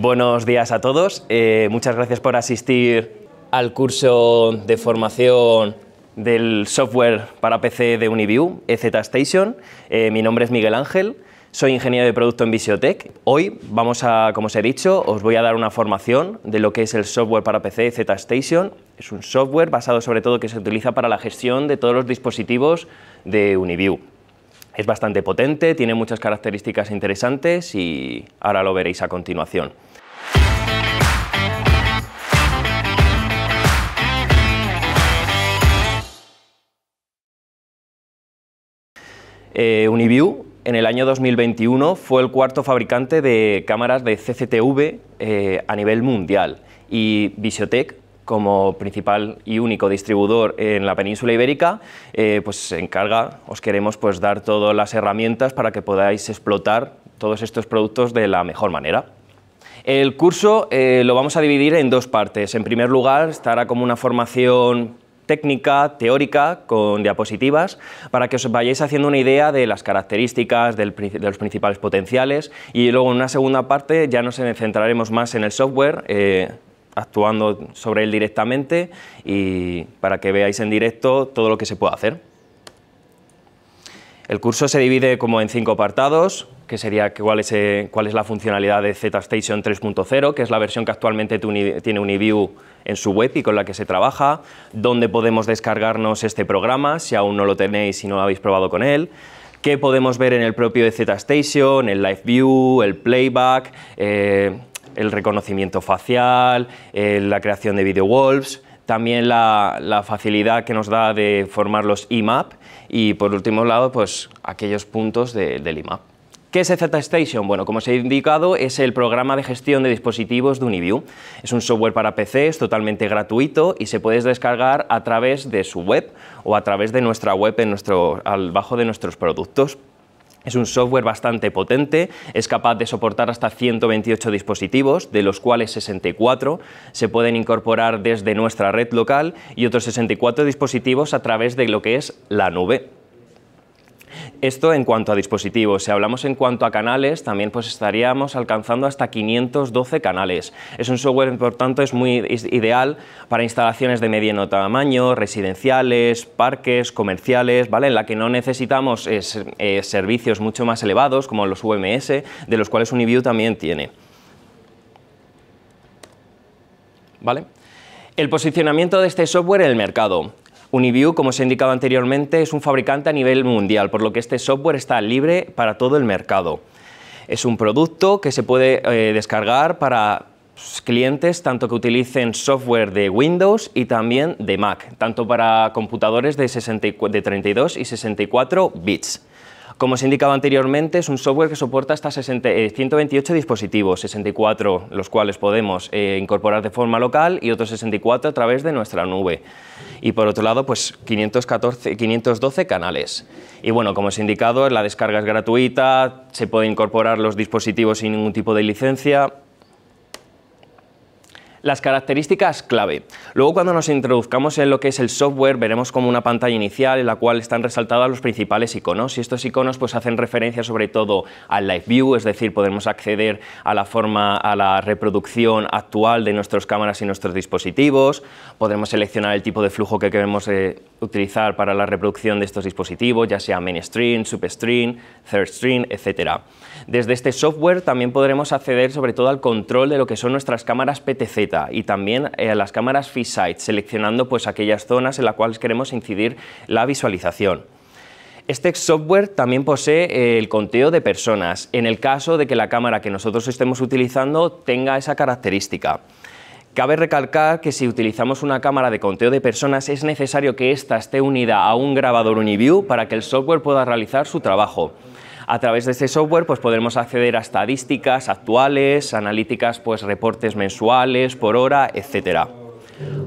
Buenos días a todos. Eh, muchas gracias por asistir al curso de formación del software para PC de Uniview, EZ Station. Eh, mi nombre es Miguel Ángel, soy ingeniero de producto en Visiotech. Hoy vamos a, como os he dicho, os voy a dar una formación de lo que es el software para PC EZ Station. Es un software basado sobre todo que se utiliza para la gestión de todos los dispositivos de Uniview. Es bastante potente, tiene muchas características interesantes y ahora lo veréis a continuación. Eh, Uniview en el año 2021 fue el cuarto fabricante de cámaras de CCTV eh, a nivel mundial y Visiotech como principal y único distribuidor en la península ibérica, eh, pues se encarga, os queremos pues dar todas las herramientas para que podáis explotar todos estos productos de la mejor manera. El curso eh, lo vamos a dividir en dos partes. En primer lugar, estará como una formación técnica, teórica, con diapositivas, para que os vayáis haciendo una idea de las características, de los principales potenciales, y luego en una segunda parte ya nos centraremos más en el software, eh, actuando sobre él directamente y para que veáis en directo todo lo que se puede hacer. El curso se divide como en cinco apartados, que sería cuál es, eh, cuál es la funcionalidad de ZStation 3.0, que es la versión que actualmente tiene Uniview en su web y con la que se trabaja, dónde podemos descargarnos este programa, si aún no lo tenéis y no lo habéis probado con él, qué podemos ver en el propio ZStation, el Live View, el Playback, eh, el reconocimiento facial, eh, la creación de video wolves, también la, facilidad que nos da de formar los IMAP y por último lado, pues aquellos puntos de, del IMAP. ¿Qué es Station? Bueno, como os he indicado, es el programa de gestión de dispositivos de Uniview. Es un software para PC, es totalmente gratuito y se puede descargar a través de su web o a través de nuestra web en nuestro, al bajo de nuestros productos. Es un software bastante potente, es capaz de soportar hasta 128 dispositivos, de los cuales 64 se pueden incorporar desde nuestra red local y otros 64 dispositivos a través de lo que es la nube. Esto en cuanto a dispositivos, si hablamos en cuanto a canales, también pues estaríamos alcanzando hasta 512 canales. Es un software, por tanto, es muy ideal para instalaciones de mediano tamaño, residenciales, parques, comerciales, ¿vale? En la que no necesitamos eh, eh, servicios mucho más elevados, como los UMS, de los cuales UniView también tiene. ¿Vale? El posicionamiento de este software en el mercado. Uniview, como se he indicado anteriormente, es un fabricante a nivel mundial, por lo que este software está libre para todo el mercado. Es un producto que se puede eh, descargar para pues, clientes tanto que utilicen software de Windows y también de Mac, tanto para computadores de, de 32 y 64 bits. Como se indicaba anteriormente, es un software que soporta hasta 60, 128 eh, dispositivos, 64 los cuales podemos eh, incorporar de forma local y otros 64 a través de nuestra nube. Y por otro lado, pues 514, 512 canales. Y bueno, como os he indicado, la descarga es gratuita, se puede incorporar los dispositivos sin ningún tipo de licencia, las características clave. Luego cuando nos introduzcamos en lo que es el software veremos como una pantalla inicial en la cual están resaltados los principales iconos y estos iconos pues hacen referencia sobre todo al Live View, es decir, podemos acceder a la forma, a la reproducción actual de nuestras cámaras y nuestros dispositivos, podremos seleccionar el tipo de flujo que queremos eh, utilizar para la reproducción de estos dispositivos, ya sea mainstream, third thirdstream, etc. Desde este software también podremos acceder sobre todo al control de lo que son nuestras cámaras PTZ, y también a eh, las cámaras Fisheye, seleccionando pues, aquellas zonas en las cuales queremos incidir la visualización. Este software también posee eh, el conteo de personas, en el caso de que la cámara que nosotros estemos utilizando tenga esa característica. Cabe recalcar que si utilizamos una cámara de conteo de personas es necesario que ésta esté unida a un grabador Uniview para que el software pueda realizar su trabajo. A través de este software pues, podremos acceder a estadísticas actuales, analíticas, pues, reportes mensuales, por hora, etc.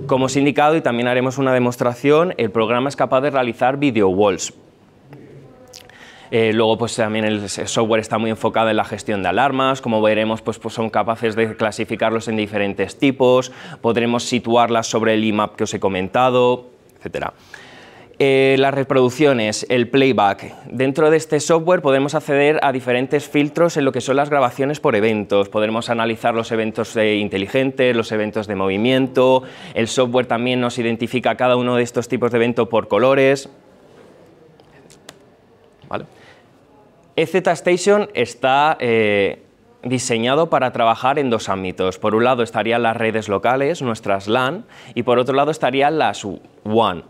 Como os he indicado, y también haremos una demostración, el programa es capaz de realizar video walls, eh, luego, pues también el software está muy enfocado en la gestión de alarmas. Como veremos, pues, pues son capaces de clasificarlos en diferentes tipos. Podremos situarlas sobre el IMAP que os he comentado, etcétera. Eh, las reproducciones, el playback. Dentro de este software podemos acceder a diferentes filtros en lo que son las grabaciones por eventos. Podremos analizar los eventos inteligentes, los eventos de movimiento. El software también nos identifica cada uno de estos tipos de eventos por colores. ¿Vale? EZ Station está eh, diseñado para trabajar en dos ámbitos. Por un lado estarían las redes locales, nuestras LAN, y por otro lado estarían las WAN.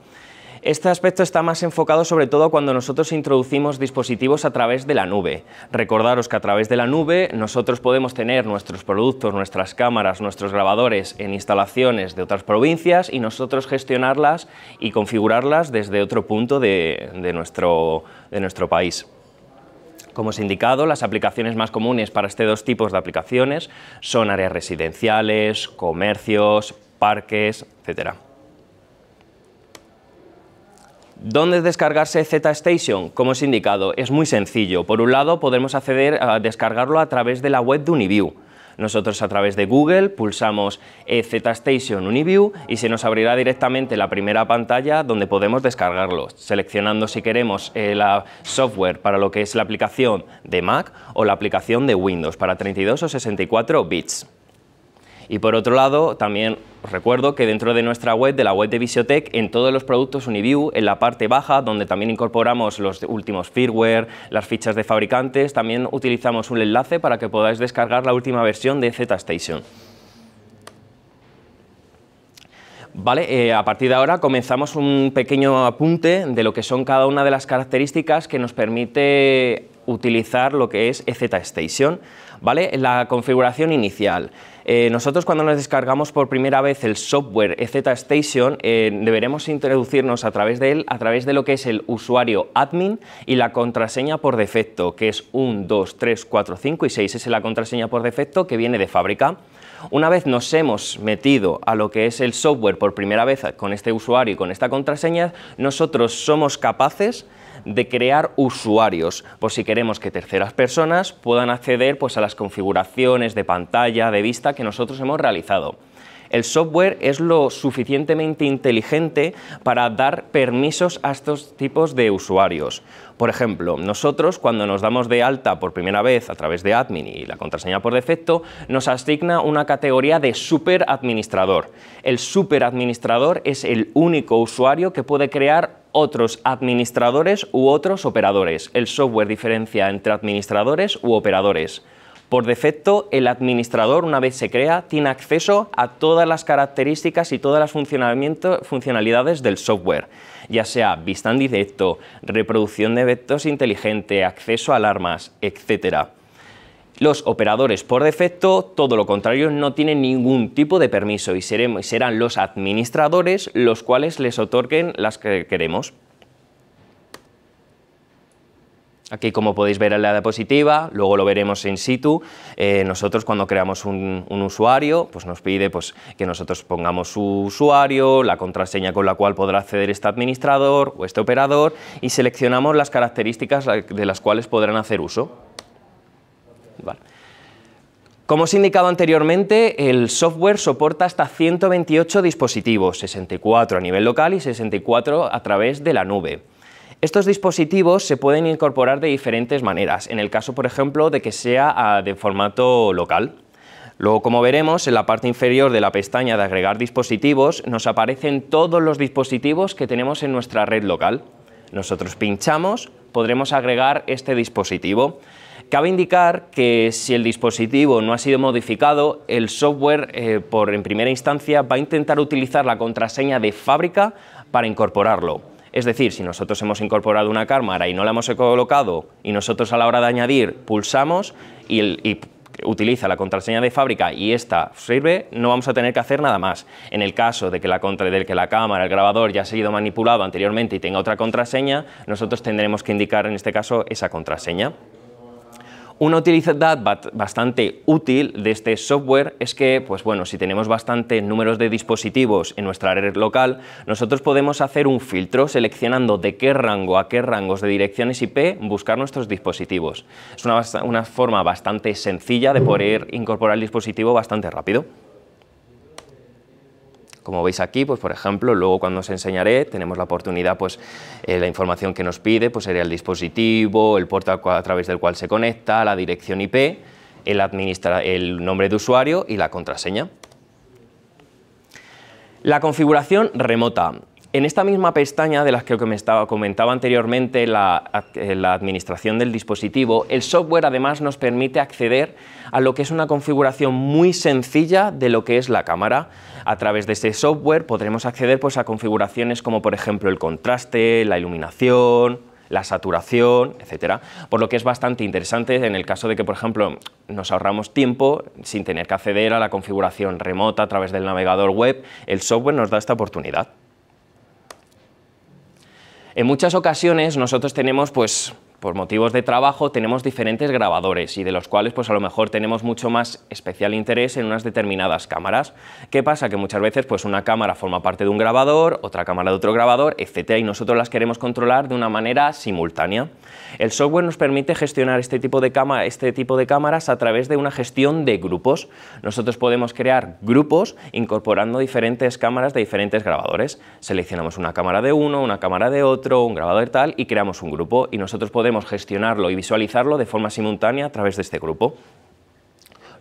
Este aspecto está más enfocado sobre todo cuando nosotros introducimos dispositivos a través de la nube. Recordaros que a través de la nube nosotros podemos tener nuestros productos, nuestras cámaras, nuestros grabadores en instalaciones de otras provincias y nosotros gestionarlas y configurarlas desde otro punto de, nuestro, país. Como os he indicado, las aplicaciones más comunes para este dos tipos de aplicaciones son áreas residenciales, comercios, parques, etcétera. ¿Dónde descargarse Z-Station? Como he indicado, es muy sencillo. Por un lado, podemos acceder a descargarlo a través de la web de Uniview. Nosotros a través de Google pulsamos eh, Z-Station Uniview y se nos abrirá directamente la primera pantalla donde podemos descargarlo, seleccionando si queremos el eh, software para lo que es la aplicación de Mac o la aplicación de Windows para 32 o 64 bits. Y por otro lado, también os recuerdo que dentro de nuestra web, de la web de Visiotech, en todos los productos Uniview, en la parte baja, donde también incorporamos los últimos firmware, las fichas de fabricantes, también utilizamos un enlace para que podáis descargar la última versión de Z-Station. Vale, eh, a partir de ahora comenzamos un pequeño apunte de lo que son cada una de las características que nos permite utilizar lo que es e Z Station. ¿vale? La configuración inicial. Eh, nosotros cuando nos descargamos por primera vez el software EZStation Station, eh, deberemos introducirnos a través de él, a través de lo que es el usuario admin y la contraseña por defecto, que es 1, 2, 3, 4, 5 y 6. es la contraseña por defecto que viene de fábrica. Una vez nos hemos metido a lo que es el software por primera vez con este usuario y con esta contraseña, nosotros somos capaces de crear usuarios, por si queremos que terceras personas puedan acceder pues, a las configuraciones de pantalla, de vista que nosotros hemos realizado. El software es lo suficientemente inteligente para dar permisos a estos tipos de usuarios. Por ejemplo, nosotros cuando nos damos de alta por primera vez a través de admin y la contraseña por defecto, nos asigna una categoría de super administrador. El super administrador es el único usuario que puede crear otros administradores u otros operadores. El software diferencia entre administradores u operadores. Por defecto, el administrador, una vez se crea, tiene acceso a todas las características y todas las funcionalidades del software, ya sea vista en directo, reproducción de eventos inteligente, acceso a alarmas, etc. Los operadores, por defecto, todo lo contrario, no tienen ningún tipo de permiso y serán los administradores los cuales les otorguen las que queremos. Aquí, como podéis ver en la diapositiva, luego lo veremos in situ, eh, nosotros cuando creamos un, usuario, pues nos pide pues, que nosotros pongamos su usuario, la contraseña con la cual podrá acceder este administrador o este operador y seleccionamos las características de las cuales podrán hacer uso. Como os he indicado anteriormente, el software soporta hasta 128 dispositivos, 64 a nivel local y 64 a través de la nube. Estos dispositivos se pueden incorporar de diferentes maneras, en el caso, por ejemplo, de que sea ah, de formato local. Luego, como veremos, en la parte inferior de la pestaña de agregar dispositivos nos aparecen todos los dispositivos que tenemos en nuestra red local. Nosotros pinchamos, podremos agregar este dispositivo. Cabe indicar que si el dispositivo no ha sido modificado, el software, eh, por en primera instancia, va a intentar utilizar la contraseña de fábrica para incorporarlo. Es decir, si nosotros hemos incorporado una cámara y no la hemos colocado y nosotros a la hora de añadir pulsamos y, utiliza la contraseña de fábrica y esta sirve, no vamos a tener que hacer nada más. En el caso de que la, contra, de que la cámara, el grabador ya ha sido manipulado anteriormente y tenga otra contraseña, nosotros tendremos que indicar en este caso esa contraseña. Una utilidad bastante útil de este software es que, pues bueno, si tenemos bastante números de dispositivos en nuestra red local, nosotros podemos hacer un filtro seleccionando de qué rango a qué rangos de direcciones IP buscar nuestros dispositivos. Es una forma bastante sencilla de poder incorporar el dispositivo bastante rápido. Como veis aquí, pues por ejemplo, luego cuando os enseñaré, tenemos la oportunidad, pues eh, la información que nos pide, pues sería el dispositivo, el puerto a través del cual se conecta, la dirección IP, el, el nombre de usuario y la contraseña. La configuración remota. En esta misma pestaña de las que me estaba, comentaba anteriormente eh, la, administración del dispositivo, el software además nos permite acceder a lo que es una configuración muy sencilla de lo que es la cámara. A través de ese software podremos acceder pues, a configuraciones como por ejemplo el contraste, la iluminación, la saturación, etcétera. Por lo que es bastante interesante en el caso de que, por ejemplo, nos ahorramos tiempo sin tener que acceder a la configuración remota a través del navegador web, el software nos da esta oportunidad. En muchas ocasiones nosotros tenemos pues por motivos de trabajo tenemos diferentes grabadores y de los cuales pues a lo mejor tenemos mucho más especial interés en unas determinadas cámaras. ¿Qué pasa? Que muchas veces pues una cámara forma parte de un grabador, otra cámara de otro grabador, etcétera, y nosotros las queremos controlar de una manera simultánea. El software nos permite gestionar este tipo de, este tipo de cámaras a través de una gestión de grupos. Nosotros podemos crear grupos incorporando diferentes cámaras de diferentes grabadores. Seleccionamos una cámara de uno, una cámara de otro, un grabador tal y creamos un grupo y nosotros podemos gestionarlo y visualizarlo de forma simultánea a través de este grupo.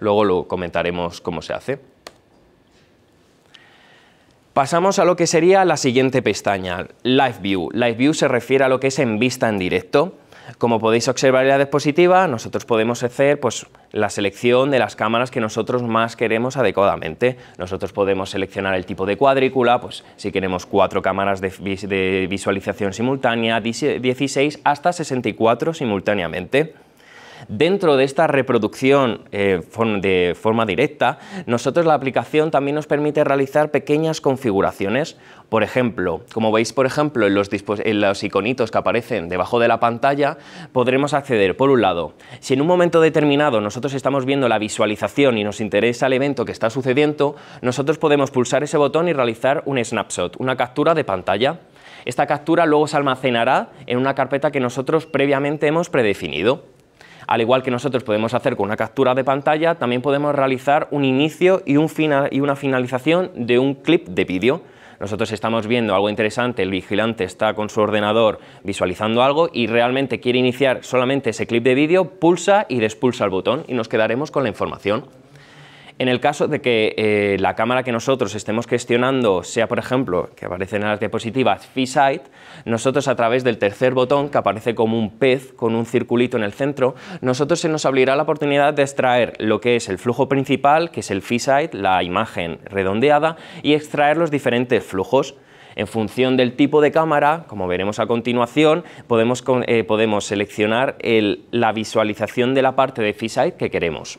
Luego lo comentaremos cómo se hace. Pasamos a lo que sería la siguiente pestaña, Live View. Live View se refiere a lo que es en vista en directo. Como podéis observar en la diapositiva, nosotros podemos hacer pues, la selección de las cámaras que nosotros más queremos adecuadamente. Nosotros podemos seleccionar el tipo de cuadrícula, pues si queremos cuatro cámaras de, de visualización simultánea, 16 hasta 64 simultáneamente. Dentro de esta reproducción eh, de forma directa, nosotros la aplicación también nos permite realizar pequeñas configuraciones. Por ejemplo, como veis, por ejemplo, los, en los iconitos que aparecen debajo de la pantalla, podremos acceder, por un lado, si en un momento determinado nosotros estamos viendo la visualización y nos interesa el evento que está sucediendo, nosotros podemos pulsar ese botón y realizar un snapshot, una captura de pantalla. Esta captura luego se almacenará en una carpeta que nosotros previamente hemos predefinido. Al igual que nosotros podemos hacer con una captura de pantalla, también podemos realizar un inicio y, una finalización de un clip de vídeo. Nosotros estamos viendo algo interesante, el vigilante está con su ordenador visualizando algo y realmente quiere iniciar solamente ese clip de vídeo, pulsa y despulsa el botón y nos quedaremos con la información. En el caso de que eh, la cámara que nosotros estemos gestionando sea, por ejemplo, que aparece en las diapositivas Fisite, nosotros a través del tercer botón, que aparece como un pez con un circulito en el centro, nosotros se nos abrirá la oportunidad de extraer lo que es el flujo principal, que es el Fisite, la imagen redondeada, y extraer los diferentes flujos. En función del tipo de cámara, como veremos a continuación, podemos, eh, podemos seleccionar la visualización de la parte de Fisite que queremos.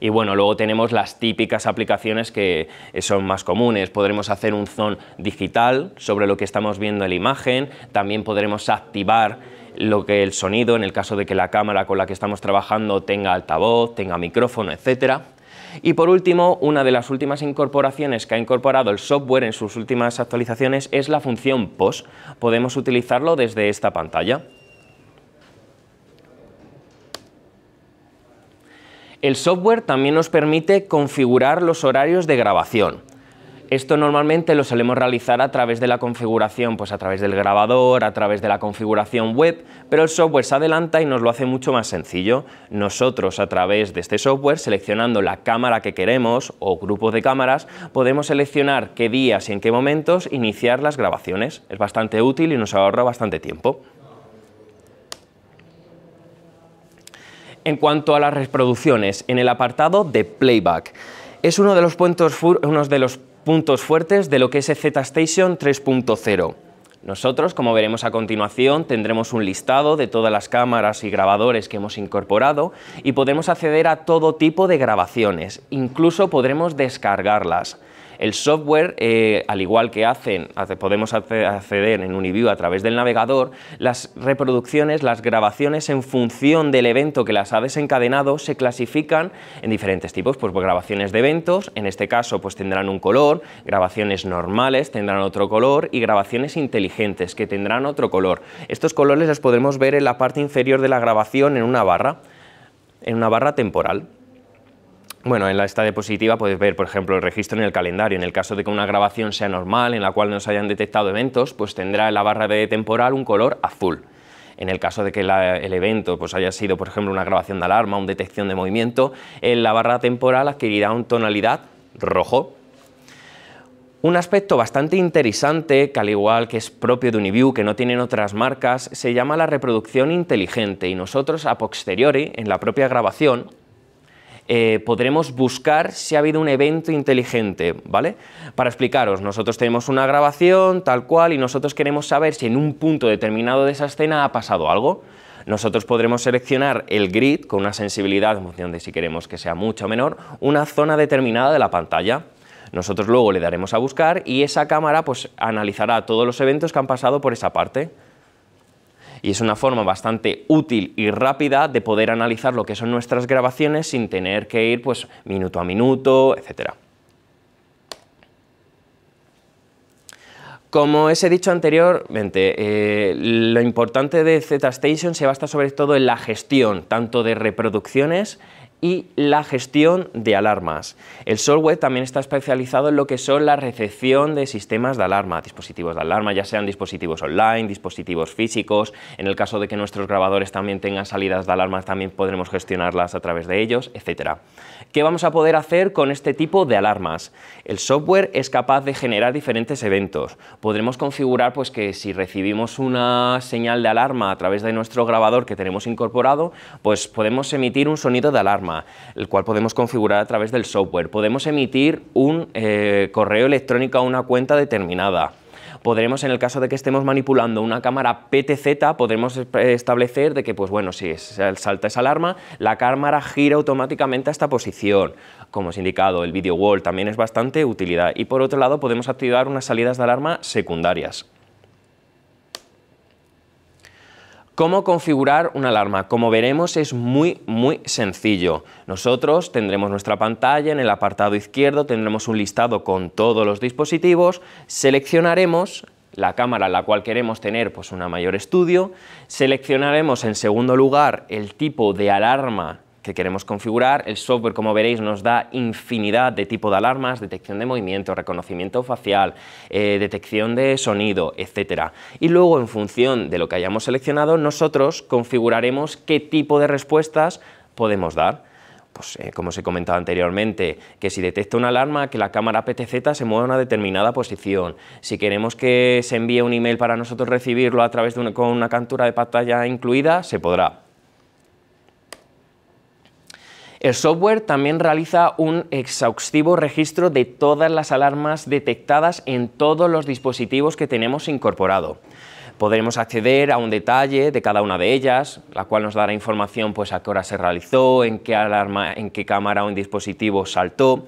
Y bueno, luego tenemos las típicas aplicaciones que eh, son más comunes. Podremos hacer un zoom digital sobre lo que estamos viendo en la imagen, también podremos activar lo que el sonido, en el caso de que la cámara con la que estamos trabajando tenga altavoz, tenga micrófono, etcétera. Y por último, una de las últimas incorporaciones que ha incorporado el software en sus últimas actualizaciones es la función POS. Podemos utilizarlo desde esta pantalla. El software también nos permite configurar los horarios de grabación. Esto normalmente lo solemos realizar a través de la configuración, pues a través del grabador, a través de la configuración web, pero el software se adelanta y nos lo hace mucho más sencillo. Nosotros a través de este software, seleccionando la cámara que queremos o grupo de cámaras, podemos seleccionar qué días y en qué momentos iniciar las grabaciones. Es bastante útil y nos ahorra bastante tiempo. En cuanto a las reproducciones, en el apartado de playback, es uno de los puntos, de los puntos fuertes de lo que es Z Station 3.0. Nosotros, como veremos a continuación, tendremos un listado de todas las cámaras y grabadores que hemos incorporado y podemos acceder a todo tipo de grabaciones, incluso podremos descargarlas. El software, eh, al igual que hacen, podemos acceder en Uniview a través del navegador, las reproducciones, las grabaciones en función del evento que las ha desencadenado se clasifican en diferentes tipos, pues, pues, grabaciones de eventos, en este caso pues tendrán un color, grabaciones normales tendrán otro color y grabaciones inteligentes que tendrán otro color. Estos colores los podemos ver en la parte inferior de la grabación en una barra, en una barra temporal. Bueno, en esta diapositiva puedes ver, por ejemplo, el registro en el calendario. En el caso de que una grabación sea normal, en la cual no se hayan detectado eventos, pues tendrá en la barra de temporal un color azul. En el caso de que el evento pues haya sido, por ejemplo, una grabación de alarma, una detección de movimiento, en la barra temporal adquirirá una tonalidad rojo. Un aspecto bastante interesante, que al igual que es propio de Uniview, que no tienen otras marcas, se llama la reproducción inteligente y nosotros a posteriori, en la propia grabación, eh, podremos buscar si ha habido un evento inteligente, ¿vale? Para explicaros, nosotros tenemos una grabación tal cual y nosotros queremos saber si en un punto determinado de esa escena ha pasado algo. Nosotros podremos seleccionar el grid con una sensibilidad en función de si queremos que sea mucho o menor, una zona determinada de la pantalla. Nosotros luego le daremos a buscar y esa cámara pues analizará todos los eventos que han pasado por esa parte y es una forma bastante útil y rápida de poder analizar lo que son nuestras grabaciones sin tener que ir pues minuto a minuto, etcétera. Como os he dicho anteriormente, eh, lo importante de ZStation se basa sobre todo en la gestión, tanto de reproducciones y la gestión de alarmas. El software también está especializado en lo que son la recepción de sistemas de alarma, dispositivos de alarma, ya sean dispositivos online, dispositivos físicos, en el caso de que nuestros grabadores también tengan salidas de alarmas, también podremos gestionarlas a través de ellos, etc. ¿Qué vamos a poder hacer con este tipo de alarmas? El software es capaz de generar diferentes eventos. Podremos configurar pues, que si recibimos una señal de alarma a través de nuestro grabador que tenemos incorporado, pues podemos emitir un sonido de alarma, el cual podemos configurar a través del software. Podemos emitir un eh, correo electrónico a una cuenta determinada podremos, en el caso de que estemos manipulando una cámara PTZ, podremos establecer de que, pues bueno, si salta esa alarma, la cámara gira automáticamente a esta posición. Como os he indicado, el video wall también es bastante utilidad. Y por otro lado, podemos activar unas salidas de alarma secundarias. ¿Cómo configurar una alarma? Como veremos es muy muy sencillo. Nosotros tendremos nuestra pantalla, en el apartado izquierdo tendremos un listado con todos los dispositivos, seleccionaremos la cámara en la cual queremos tener pues, una mayor estudio, seleccionaremos en segundo lugar el tipo de alarma que queremos configurar. El software, como veréis, nos da infinidad de tipos de alarmas, detección de movimiento, reconocimiento facial, eh, detección de sonido, etc. Y luego, en función de lo que hayamos seleccionado, nosotros configuraremos qué tipo de respuestas podemos dar. Pues, eh, como os he comentado anteriormente, que si detecta una alarma, que la cámara PTZ se mueva a una determinada posición. Si queremos que se envíe un email para nosotros recibirlo a través de una, con una captura de pantalla incluida, se podrá. El software también realiza un exhaustivo registro de todas las alarmas detectadas en todos los dispositivos que tenemos incorporado. Podremos acceder a un detalle de cada una de ellas, la cual nos dará información pues, a qué hora se realizó, en qué alarma, en qué cámara o en dispositivo saltó.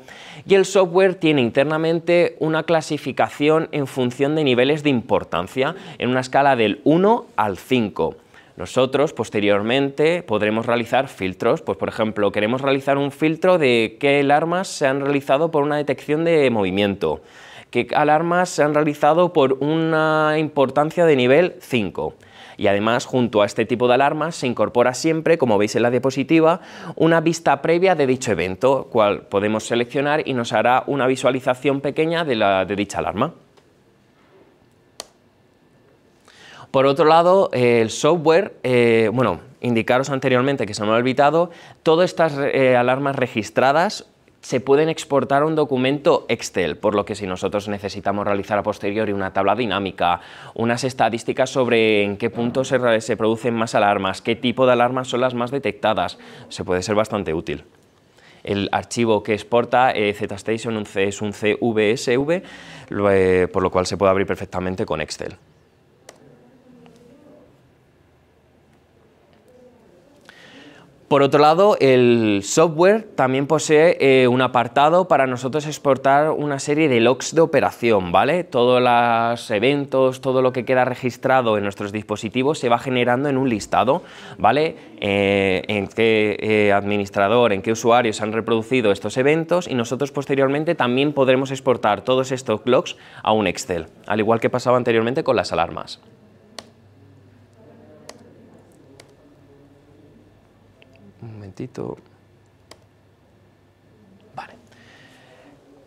Y el software tiene internamente una clasificación en función de niveles de importancia, en una escala del 1 al 5. Nosotros, posteriormente, podremos realizar filtros. Pues, por ejemplo, queremos realizar un filtro de qué alarmas se han realizado por una detección de movimiento, qué alarmas se han realizado por una importancia de nivel 5. Y además, junto a este tipo de alarmas, se incorpora siempre, como veis en la diapositiva, una vista previa de dicho evento, cual podemos seleccionar y nos hará una visualización pequeña de, la, de dicha alarma. Por otro lado, el software, eh, bueno, indicaros anteriormente que se me ha olvidado, todas estas eh, alarmas registradas se pueden exportar a un documento Excel, por lo que si nosotros necesitamos realizar a posteriori una tabla dinámica, unas estadísticas sobre en qué puntos se, producen más alarmas, qué tipo de alarmas son las más detectadas, se puede ser bastante útil. El archivo que exporta eh, ZStation es un CVSV, por lo cual se puede abrir perfectamente con Excel. Por otro lado, el software también posee eh, un apartado para nosotros exportar una serie de logs de operación, ¿vale? Todos los eventos, todo lo que queda registrado en nuestros dispositivos se va generando en un listado, ¿vale? Eh, en qué eh, administrador, en qué usuarios han reproducido estos eventos y nosotros posteriormente también podremos exportar todos estos logs a un Excel, al igual que pasaba anteriormente con las alarmas.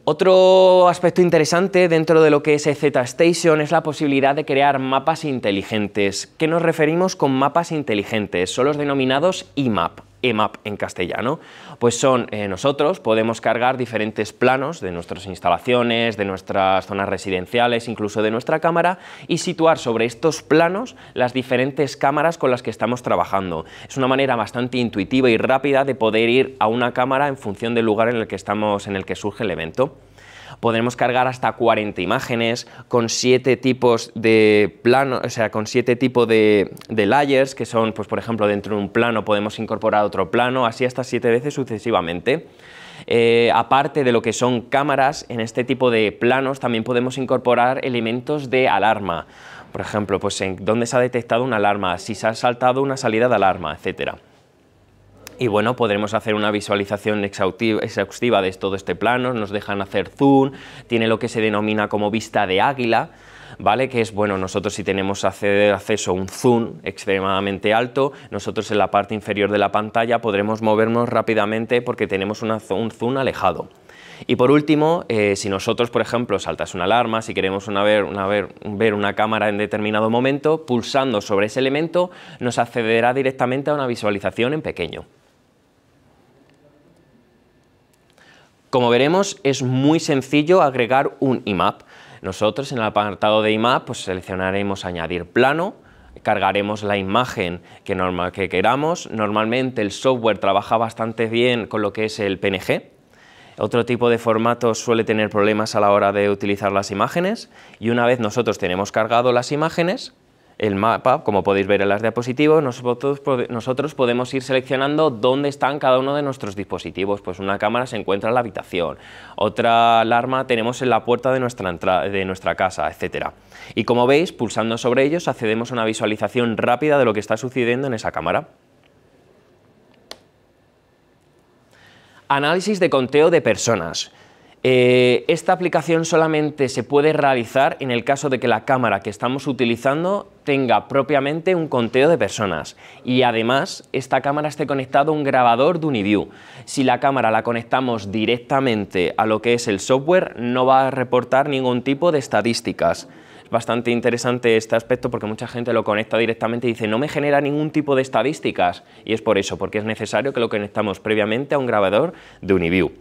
Otro aspecto interesante dentro de lo que es Z Station es la posibilidad de crear mapas inteligentes. ¿Qué nos referimos con mapas inteligentes? Son los denominados IMAP. EMAP en castellano, pues son eh, nosotros podemos cargar diferentes planos de nuestras instalaciones, de nuestras zonas residenciales, incluso de nuestra cámara y situar sobre estos planos las diferentes cámaras con las que estamos trabajando. Es una manera bastante intuitiva y rápida de poder ir a una cámara en función del lugar en el que estamos, en el que surge el evento podremos cargar hasta 40 imágenes con 7 tipos de plano, o sea, con 7 tipos de, layers, que son, pues por ejemplo, dentro de un plano podemos incorporar otro plano, así hasta 7 veces sucesivamente. Eh, aparte de lo que son cámaras, en este tipo de planos también podemos incorporar elementos de alarma. Por ejemplo, pues en dónde se ha detectado una alarma, si se ha saltado una salida de alarma, etcétera y bueno, podremos hacer una visualización exhaustiva de todo este plano, nos dejan hacer zoom, tiene lo que se denomina como vista de águila, ¿vale? Que es, bueno, nosotros si tenemos acceso a un zoom extremadamente alto, nosotros en la parte inferior de la pantalla podremos movernos rápidamente porque tenemos un zoom alejado. Y por último, eh, si nosotros, por ejemplo, saltas una alarma, si queremos ver, una cámara en determinado momento, pulsando sobre ese elemento, nos accederá directamente a una visualización en pequeño. Como veremos, es muy sencillo agregar un IMAP. Nosotros en el apartado de IMAP pues, seleccionaremos añadir plano, cargaremos la imagen que, que queramos. Normalmente el software trabaja bastante bien con lo que es el PNG. Otro tipo de formato suele tener problemas a la hora de utilizar las imágenes y una vez nosotros tenemos cargado las imágenes, el mapa, como podéis ver en las diapositivas, nosotros, podemos ir seleccionando dónde están cada uno de nuestros dispositivos. Pues una cámara se encuentra en la habitación, otra alarma tenemos en la puerta de nuestra, de nuestra casa, etc. Y como veis, pulsando sobre ellos accedemos a una visualización rápida de lo que está sucediendo en esa cámara. Análisis de conteo de personas. Eh, esta aplicación solamente se puede realizar en el caso de que la cámara que estamos utilizando tenga propiamente un conteo de personas y además esta cámara esté conectada a un grabador de Uniview. Si la cámara la conectamos directamente a lo que es el software no va a reportar ningún tipo de estadísticas. Es bastante interesante este aspecto porque mucha gente lo conecta directamente y dice no me genera ningún tipo de estadísticas y es por eso, porque es necesario que lo conectamos previamente a un grabador de Uniview.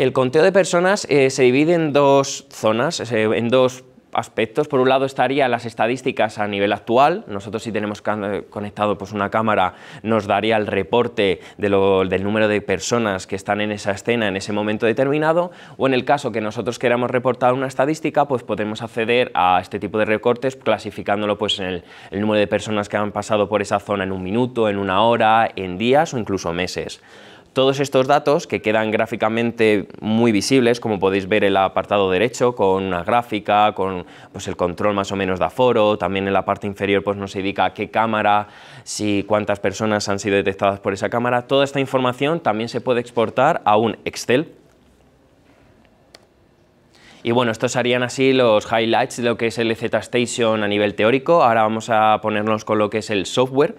El conteo de personas eh, se divide en dos zonas, eh, en dos aspectos. Por un lado estarían las estadísticas a nivel actual. Nosotros si tenemos eh, conectado pues, una cámara nos daría el reporte del número de personas que están en esa escena en ese momento determinado. O en el caso que nosotros queramos reportar una estadística, pues podemos acceder a este tipo de recortes clasificándolo pues, en el número de personas que han pasado por esa zona en un minuto, en una hora, en días o incluso meses. Todos estos datos que quedan gráficamente muy visibles, como podéis ver en el apartado derecho, con una gráfica, con pues, el control más o menos de aforo, también en la parte inferior pues, nos indica qué cámara, si cuántas personas han sido detectadas por esa cámara. Toda esta información también se puede exportar a un Excel, y bueno, estos serían así los highlights de lo que es el Z Station a nivel teórico. Ahora vamos a ponernos con lo que es el software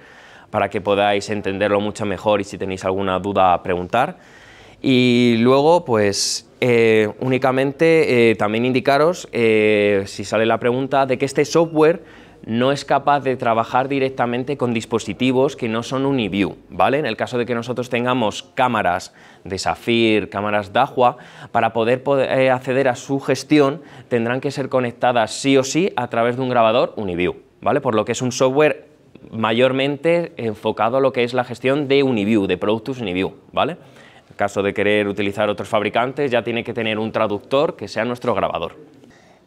para que podáis entenderlo mucho mejor y si tenéis alguna duda preguntar. Y luego, pues eh, únicamente eh, también indicaros, eh, si sale la pregunta, de que este software no es capaz de trabajar directamente con dispositivos que no son Uniview, ¿vale? En el caso de que nosotros tengamos cámaras de Safir, cámaras Dahua, para poder, poder acceder a su gestión tendrán que ser conectadas sí o sí a través de un grabador Uniview, ¿vale? Por lo que es un software mayormente enfocado a lo que es la gestión de Uniview, de productos Uniview, ¿vale? En caso de querer utilizar otros fabricantes, ya tiene que tener un traductor que sea nuestro grabador.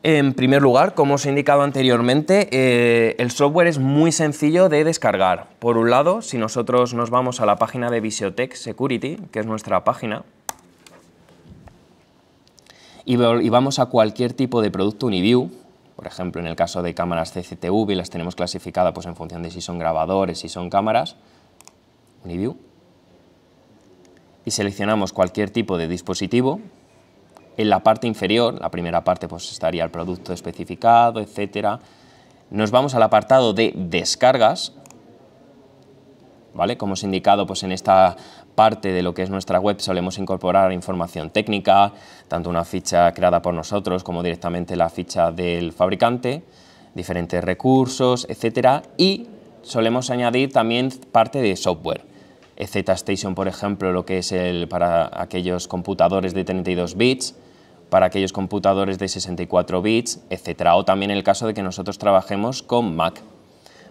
En primer lugar, como os he indicado anteriormente, eh, el software es muy sencillo de descargar. Por un lado, si nosotros nos vamos a la página de Visiotech Security, que es nuestra página, y, y vamos a cualquier tipo de producto Uniview, por ejemplo, en el caso de cámaras CCTV las tenemos clasificadas pues, en función de si son grabadores, si son cámaras, Uniview, y seleccionamos cualquier tipo de dispositivo. En la parte inferior, la primera parte pues, estaría el producto especificado, etcétera. Nos vamos al apartado de descargas, ¿Vale? Como os he indicado, pues en esta parte de lo que es nuestra web solemos incorporar información técnica, tanto una ficha creada por nosotros como directamente la ficha del fabricante, diferentes recursos, etcétera, y solemos añadir también parte de software. Z Station, por ejemplo, lo que es el, para aquellos computadores de 32 bits, para aquellos computadores de 64 bits, etcétera, o también el caso de que nosotros trabajemos con Mac.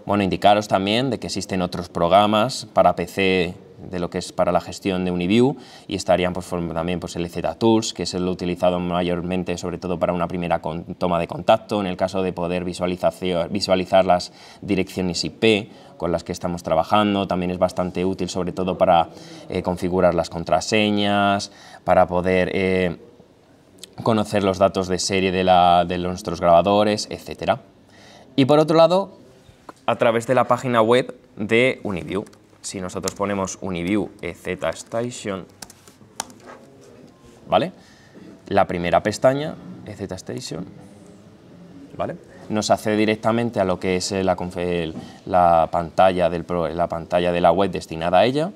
Bueno, indicaros también de que existen otros programas para PC de lo que es para la gestión de Uniview y estarían pues, también pues, el EZ Tools, que es el utilizado mayormente sobre todo para una primera toma de contacto, en el caso de poder visualizar las direcciones IP con las que estamos trabajando, también es bastante útil sobre todo para eh, configurar las contraseñas, para poder... Eh, conocer los datos de serie de, de nuestros grabadores, etc. Y por otro lado, a través de la página web de Uniview si nosotros ponemos UniView EZ Station, ¿vale? La primera pestaña, EZ Station, ¿vale? Nos hace directamente a lo que es la, pantalla, del, la pantalla de la web destinada a ella,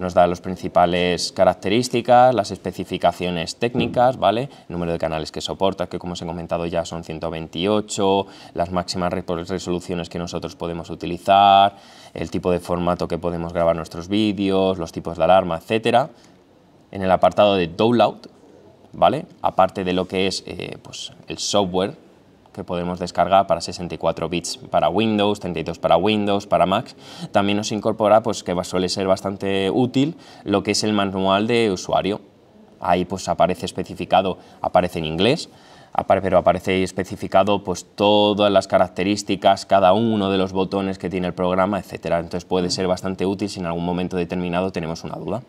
nos da las principales características, las especificaciones técnicas, ¿vale? El número de canales que soporta, que como os he comentado ya son 128, las máximas resoluciones que nosotros podemos utilizar, el tipo de formato que podemos grabar nuestros vídeos, los tipos de alarma, etcétera. En el apartado de download, ¿vale? Aparte de lo que es eh, pues, el software que podemos descargar para 64 bits para Windows, 32 para Windows, para Mac. También nos incorpora, pues que suele ser bastante útil, lo que es el manual de usuario. Ahí pues aparece especificado, aparece en inglés, pero aparece especificado pues todas las características, cada uno de los botones que tiene el programa, etc. Entonces puede ser bastante útil si en algún momento determinado tenemos una duda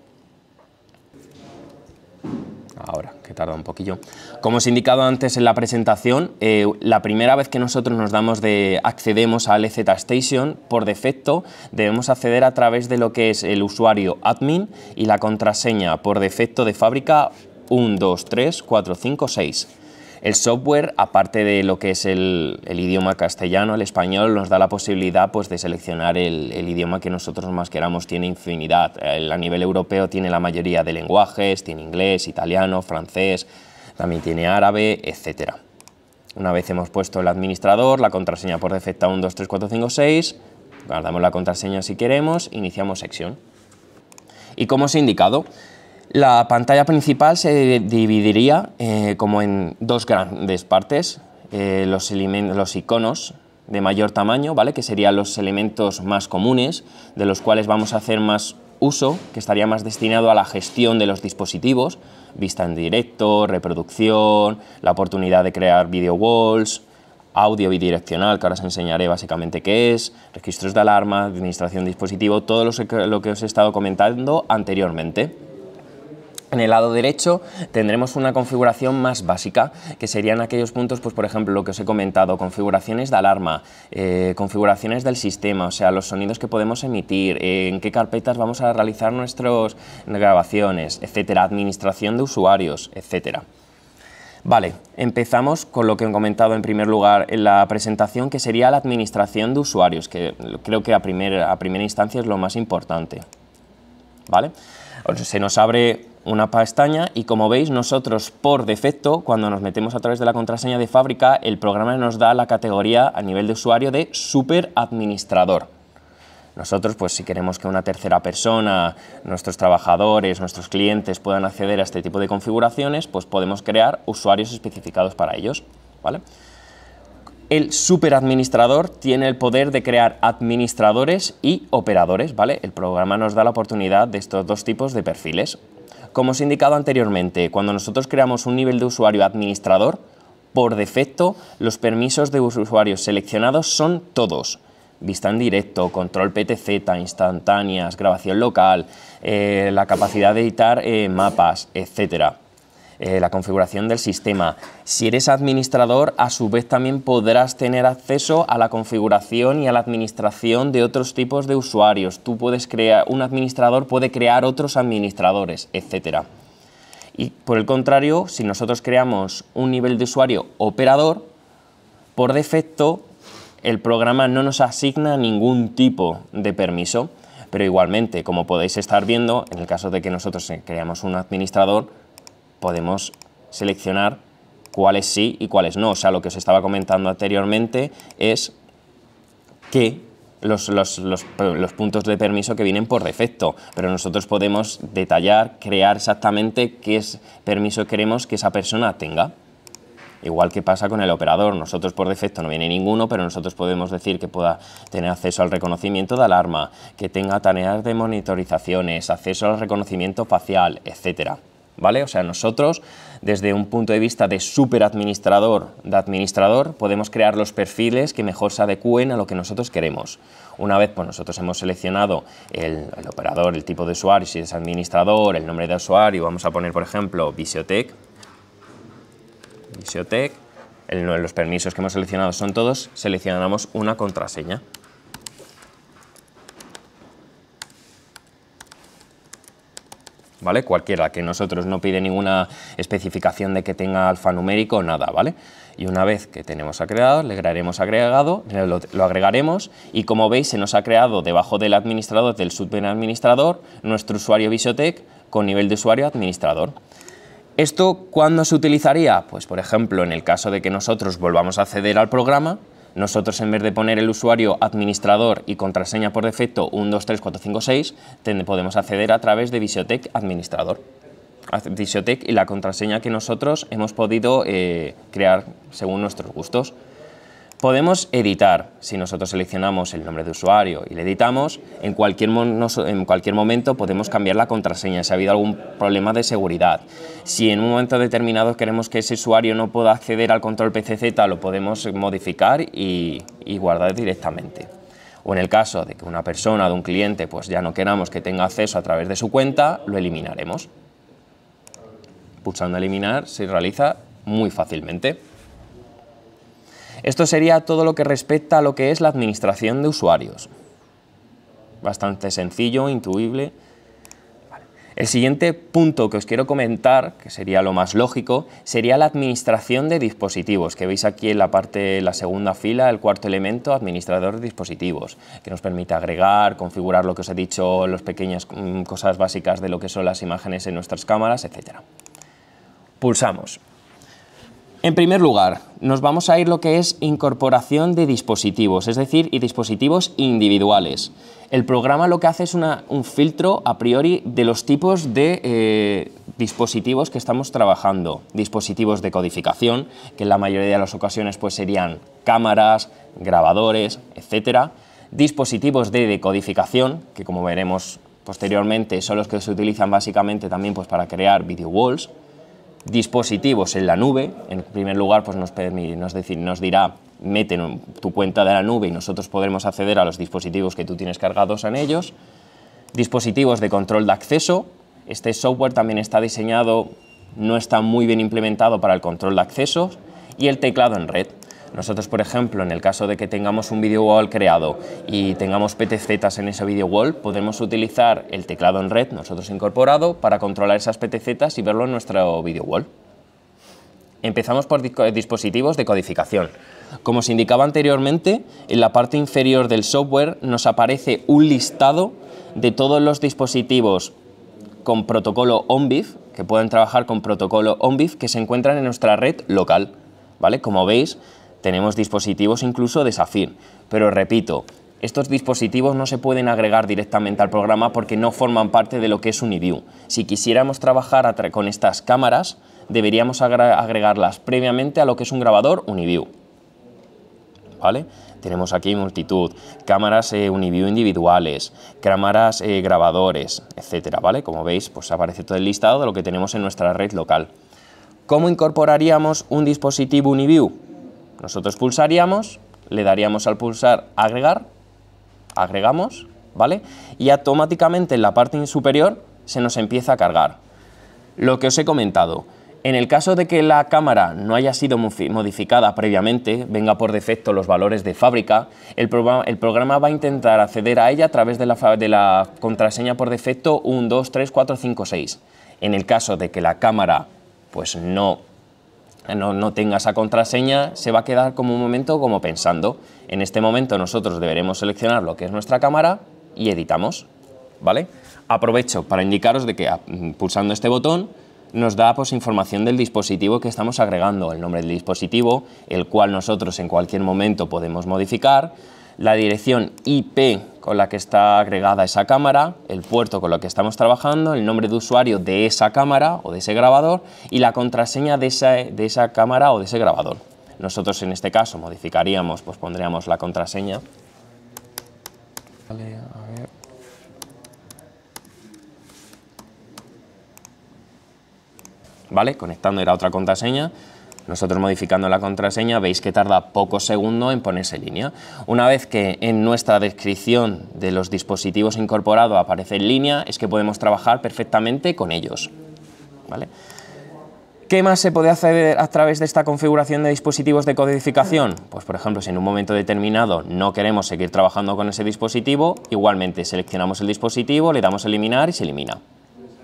ahora, que tarda un poquillo. Como os he indicado antes en la presentación, eh, la primera vez que nosotros nos damos de accedemos a LZ e Station, por defecto debemos acceder a través de lo que es el usuario admin y la contraseña por defecto de fábrica 1, 2, 3, 4, 5, 6. El software, aparte de lo que es el, idioma castellano, el español, nos da la posibilidad pues, de seleccionar el, idioma que nosotros más queramos. Tiene infinidad. a nivel europeo tiene la mayoría de lenguajes, tiene inglés, italiano, francés, también tiene árabe, etcétera. Una vez hemos puesto el administrador, la contraseña por defecto 1, 2, 3, 4, 5, 6, guardamos la contraseña si queremos, iniciamos sección. Y como os he indicado, la pantalla principal se dividiría eh, como en dos grandes partes, eh, los, iconos de mayor tamaño, ¿vale? que serían los elementos más comunes, de los cuales vamos a hacer más uso, que estaría más destinado a la gestión de los dispositivos, vista en directo, reproducción, la oportunidad de crear video walls, audio bidireccional, que ahora os enseñaré básicamente qué es, registros de alarma, administración de dispositivo, todo lo que os he estado comentando anteriormente. En el lado derecho tendremos una configuración más básica, que serían aquellos puntos, pues por ejemplo, lo que os he comentado, configuraciones de alarma, eh, configuraciones del sistema, o sea, los sonidos que podemos emitir, eh, en qué carpetas vamos a realizar nuestras grabaciones, etcétera, administración de usuarios, etcétera. Vale, empezamos con lo que he comentado en primer lugar en la presentación, que sería la administración de usuarios, que creo que a, primer, a primera instancia es lo más importante. ¿Vale? Se nos abre una pestaña y como veis nosotros por defecto cuando nos metemos a través de la contraseña de fábrica el programa nos da la categoría a nivel de usuario de super administrador. Nosotros pues si queremos que una tercera persona, nuestros trabajadores, nuestros clientes puedan acceder a este tipo de configuraciones pues podemos crear usuarios especificados para ellos. ¿vale? El superadministrador tiene el poder de crear administradores y operadores, ¿vale? El programa nos da la oportunidad de estos dos tipos de perfiles. Como os he indicado anteriormente, cuando nosotros creamos un nivel de usuario administrador, por defecto los permisos de usuarios seleccionados son todos. Vista en directo, control PTZ, instantáneas, grabación local, eh, la capacidad de editar eh, mapas, etcétera. Eh, la configuración del sistema. Si eres administrador, a su vez también podrás tener acceso a la configuración y a la administración de otros tipos de usuarios. Tú puedes crear, un administrador puede crear otros administradores, etcétera. Y por el contrario, si nosotros creamos un nivel de usuario operador, por defecto el programa no nos asigna ningún tipo de permiso, pero igualmente, como podéis estar viendo, en el caso de que nosotros eh, creamos un administrador, podemos seleccionar cuáles sí y cuáles no. O sea, lo que os estaba comentando anteriormente es que los, puntos de permiso que vienen por defecto, pero nosotros podemos detallar, crear exactamente qué es, permiso queremos que esa persona tenga. Igual que pasa con el operador, nosotros por defecto no viene ninguno, pero nosotros podemos decir que pueda tener acceso al reconocimiento de alarma, que tenga tareas de monitorizaciones, acceso al reconocimiento facial, etc., ¿vale? O sea, nosotros, desde un punto de vista de superadministrador, de administrador, podemos crear los perfiles que mejor se adecúen a lo que nosotros queremos. Una vez pues, nosotros hemos seleccionado el, operador, el tipo de usuario, si es administrador, el nombre de usuario, vamos a poner, por ejemplo, VisioTec. Visiotech, el, los permisos que hemos seleccionado son todos, seleccionamos una contraseña. ¿vale? Cualquiera, que nosotros no pide ninguna especificación de que tenga alfanumérico, nada, ¿vale? Y una vez que tenemos agregado, le crearemos agregado, lo, agregaremos y como veis se nos ha creado debajo del administrador, del administrador nuestro usuario VisioTech con nivel de usuario administrador. ¿Esto cuándo se utilizaría? Pues por ejemplo, en el caso de que nosotros volvamos a acceder al programa, nosotros en vez de poner el usuario administrador y contraseña por defecto 123456, podemos acceder a través de Visiotech administrador. Visiotech y la contraseña que nosotros hemos podido eh, crear según nuestros gustos. Podemos editar, si nosotros seleccionamos el nombre de usuario y le editamos, en cualquier, momento podemos cambiar la contraseña si ha habido algún problema de seguridad. Si en un momento determinado queremos que ese usuario no pueda acceder al control PCZ, lo podemos modificar y, y guardar directamente. O en el caso de que una persona, de un cliente, pues ya no queramos que tenga acceso a través de su cuenta, lo eliminaremos. Pulsando eliminar se realiza muy fácilmente. Esto sería todo lo que respecta a lo que es la administración de usuarios. Bastante sencillo, intuible. El siguiente punto que os quiero comentar, que sería lo más lógico, sería la administración de dispositivos, que veis aquí en la parte, la segunda fila, el cuarto elemento, administrador de dispositivos, que nos permite agregar, configurar lo que os he dicho, las pequeñas mm, cosas básicas de lo que son las imágenes en nuestras cámaras, etc. Pulsamos. En primer lugar, nos vamos a ir lo que es incorporación de dispositivos, es decir, y dispositivos individuales. El programa lo que hace es una, un filtro a priori de los tipos de eh, dispositivos que estamos trabajando. Dispositivos de codificación, que en la mayoría de las ocasiones pues, serían cámaras, grabadores, etc. Dispositivos de decodificación, que como veremos posteriormente son los que se utilizan básicamente también pues, para crear video walls dispositivos en la nube. En primer lugar, pues nos, nos, dirá mete tu cuenta de la nube y nosotros podremos acceder a los dispositivos que tú tienes cargados en ellos. Dispositivos de control de acceso. Este software también está diseñado, no está muy bien implementado para el control de accesos. Y el teclado en red. Nosotros, por ejemplo, en el caso de que tengamos un video wall creado y tengamos ptz en ese video wall, podemos utilizar el teclado en red, nosotros incorporado, para controlar esas ptz y verlo en nuestro video wall. Empezamos por eh, dispositivos de codificación. Como os indicaba anteriormente, en la parte inferior del software nos aparece un listado de todos los dispositivos con protocolo onvif que pueden trabajar con protocolo onvif que se encuentran en nuestra red local. ¿vale? Como veis, tenemos dispositivos incluso de SAFIR, pero repito, estos dispositivos no se pueden agregar directamente al programa porque no forman parte de lo que es un Si quisiéramos trabajar con estas cámaras, deberíamos agregarlas previamente a lo que es un grabador Uniview. ¿Vale? Tenemos aquí multitud, cámaras eh, Uniview individuales, cámaras eh, grabadores, etcétera, ¿vale? Como veis, pues aparece todo el listado de lo que tenemos en nuestra red local. ¿Cómo incorporaríamos un dispositivo Uniview? Nosotros pulsaríamos, le daríamos al pulsar agregar, agregamos, ¿vale? Y automáticamente en la parte superior se nos empieza a cargar. Lo que os he comentado, en el caso de que la cámara no haya sido modificada previamente, venga por defecto los valores de fábrica, el, programa, el programa va a intentar acceder a ella a través de la, de la contraseña por defecto 1, 2, 3, 4, 5, 6. En el caso de que la cámara pues no no, tenga esa contraseña, se va a quedar como un momento como pensando. En este momento nosotros deberemos seleccionar lo que es nuestra cámara y editamos, ¿vale? Aprovecho para indicaros de que ah, mm, pulsando este botón nos da pues, información del dispositivo que estamos agregando, el nombre del dispositivo, el cual nosotros en cualquier momento podemos modificar, la dirección IP con la que está agregada esa cámara, el puerto con lo que estamos trabajando, el nombre de usuario de esa cámara o de ese grabador y la contraseña de esa, de esa cámara o de ese grabador. Nosotros en este caso modificaríamos, pues pondríamos la contraseña. Vale, a ver. ¿Vale? Conectando era otra contraseña. Nosotros modificando la contraseña veis que tarda pocos segundos en ponerse línea. Una vez que en nuestra descripción de los dispositivos incorporados aparece en línea, es que podemos trabajar perfectamente con ellos. ¿Vale? ¿Qué más se puede hacer a través de esta configuración de dispositivos de codificación? Pues por ejemplo, si en un momento determinado no queremos seguir trabajando con ese dispositivo, igualmente seleccionamos el dispositivo, le damos eliminar y se elimina.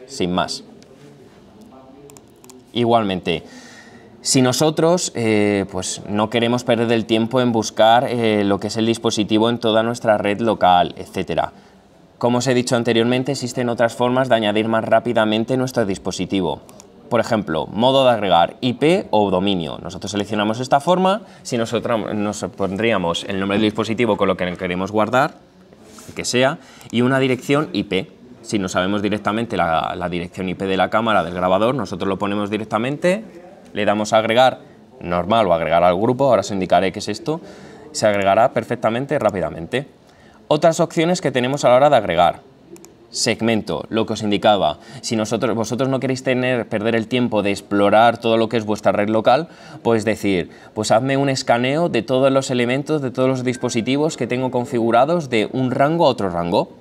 Sin más. Igualmente, si nosotros eh, pues no queremos perder el tiempo en buscar eh, lo que es el dispositivo en toda nuestra red local, etcétera. Como os he dicho anteriormente, existen otras formas de añadir más rápidamente nuestro dispositivo. Por ejemplo, modo de agregar IP o dominio. Nosotros seleccionamos esta forma, si nosotros nos pondríamos el nombre del dispositivo con lo que queremos guardar, que sea, y una dirección IP. Si no sabemos directamente la, la dirección IP de la cámara, del grabador, nosotros lo ponemos directamente le damos a agregar normal o agregar al grupo, ahora os indicaré qué es esto, se agregará perfectamente rápidamente. Otras opciones que tenemos a la hora de agregar, segmento, lo que os indicaba. Si nosotros, vosotros no queréis tener, perder el tiempo de explorar todo lo que es vuestra red local, pues decir, pues hazme un escaneo de todos los elementos, de todos los dispositivos que tengo configurados de un rango a otro rango.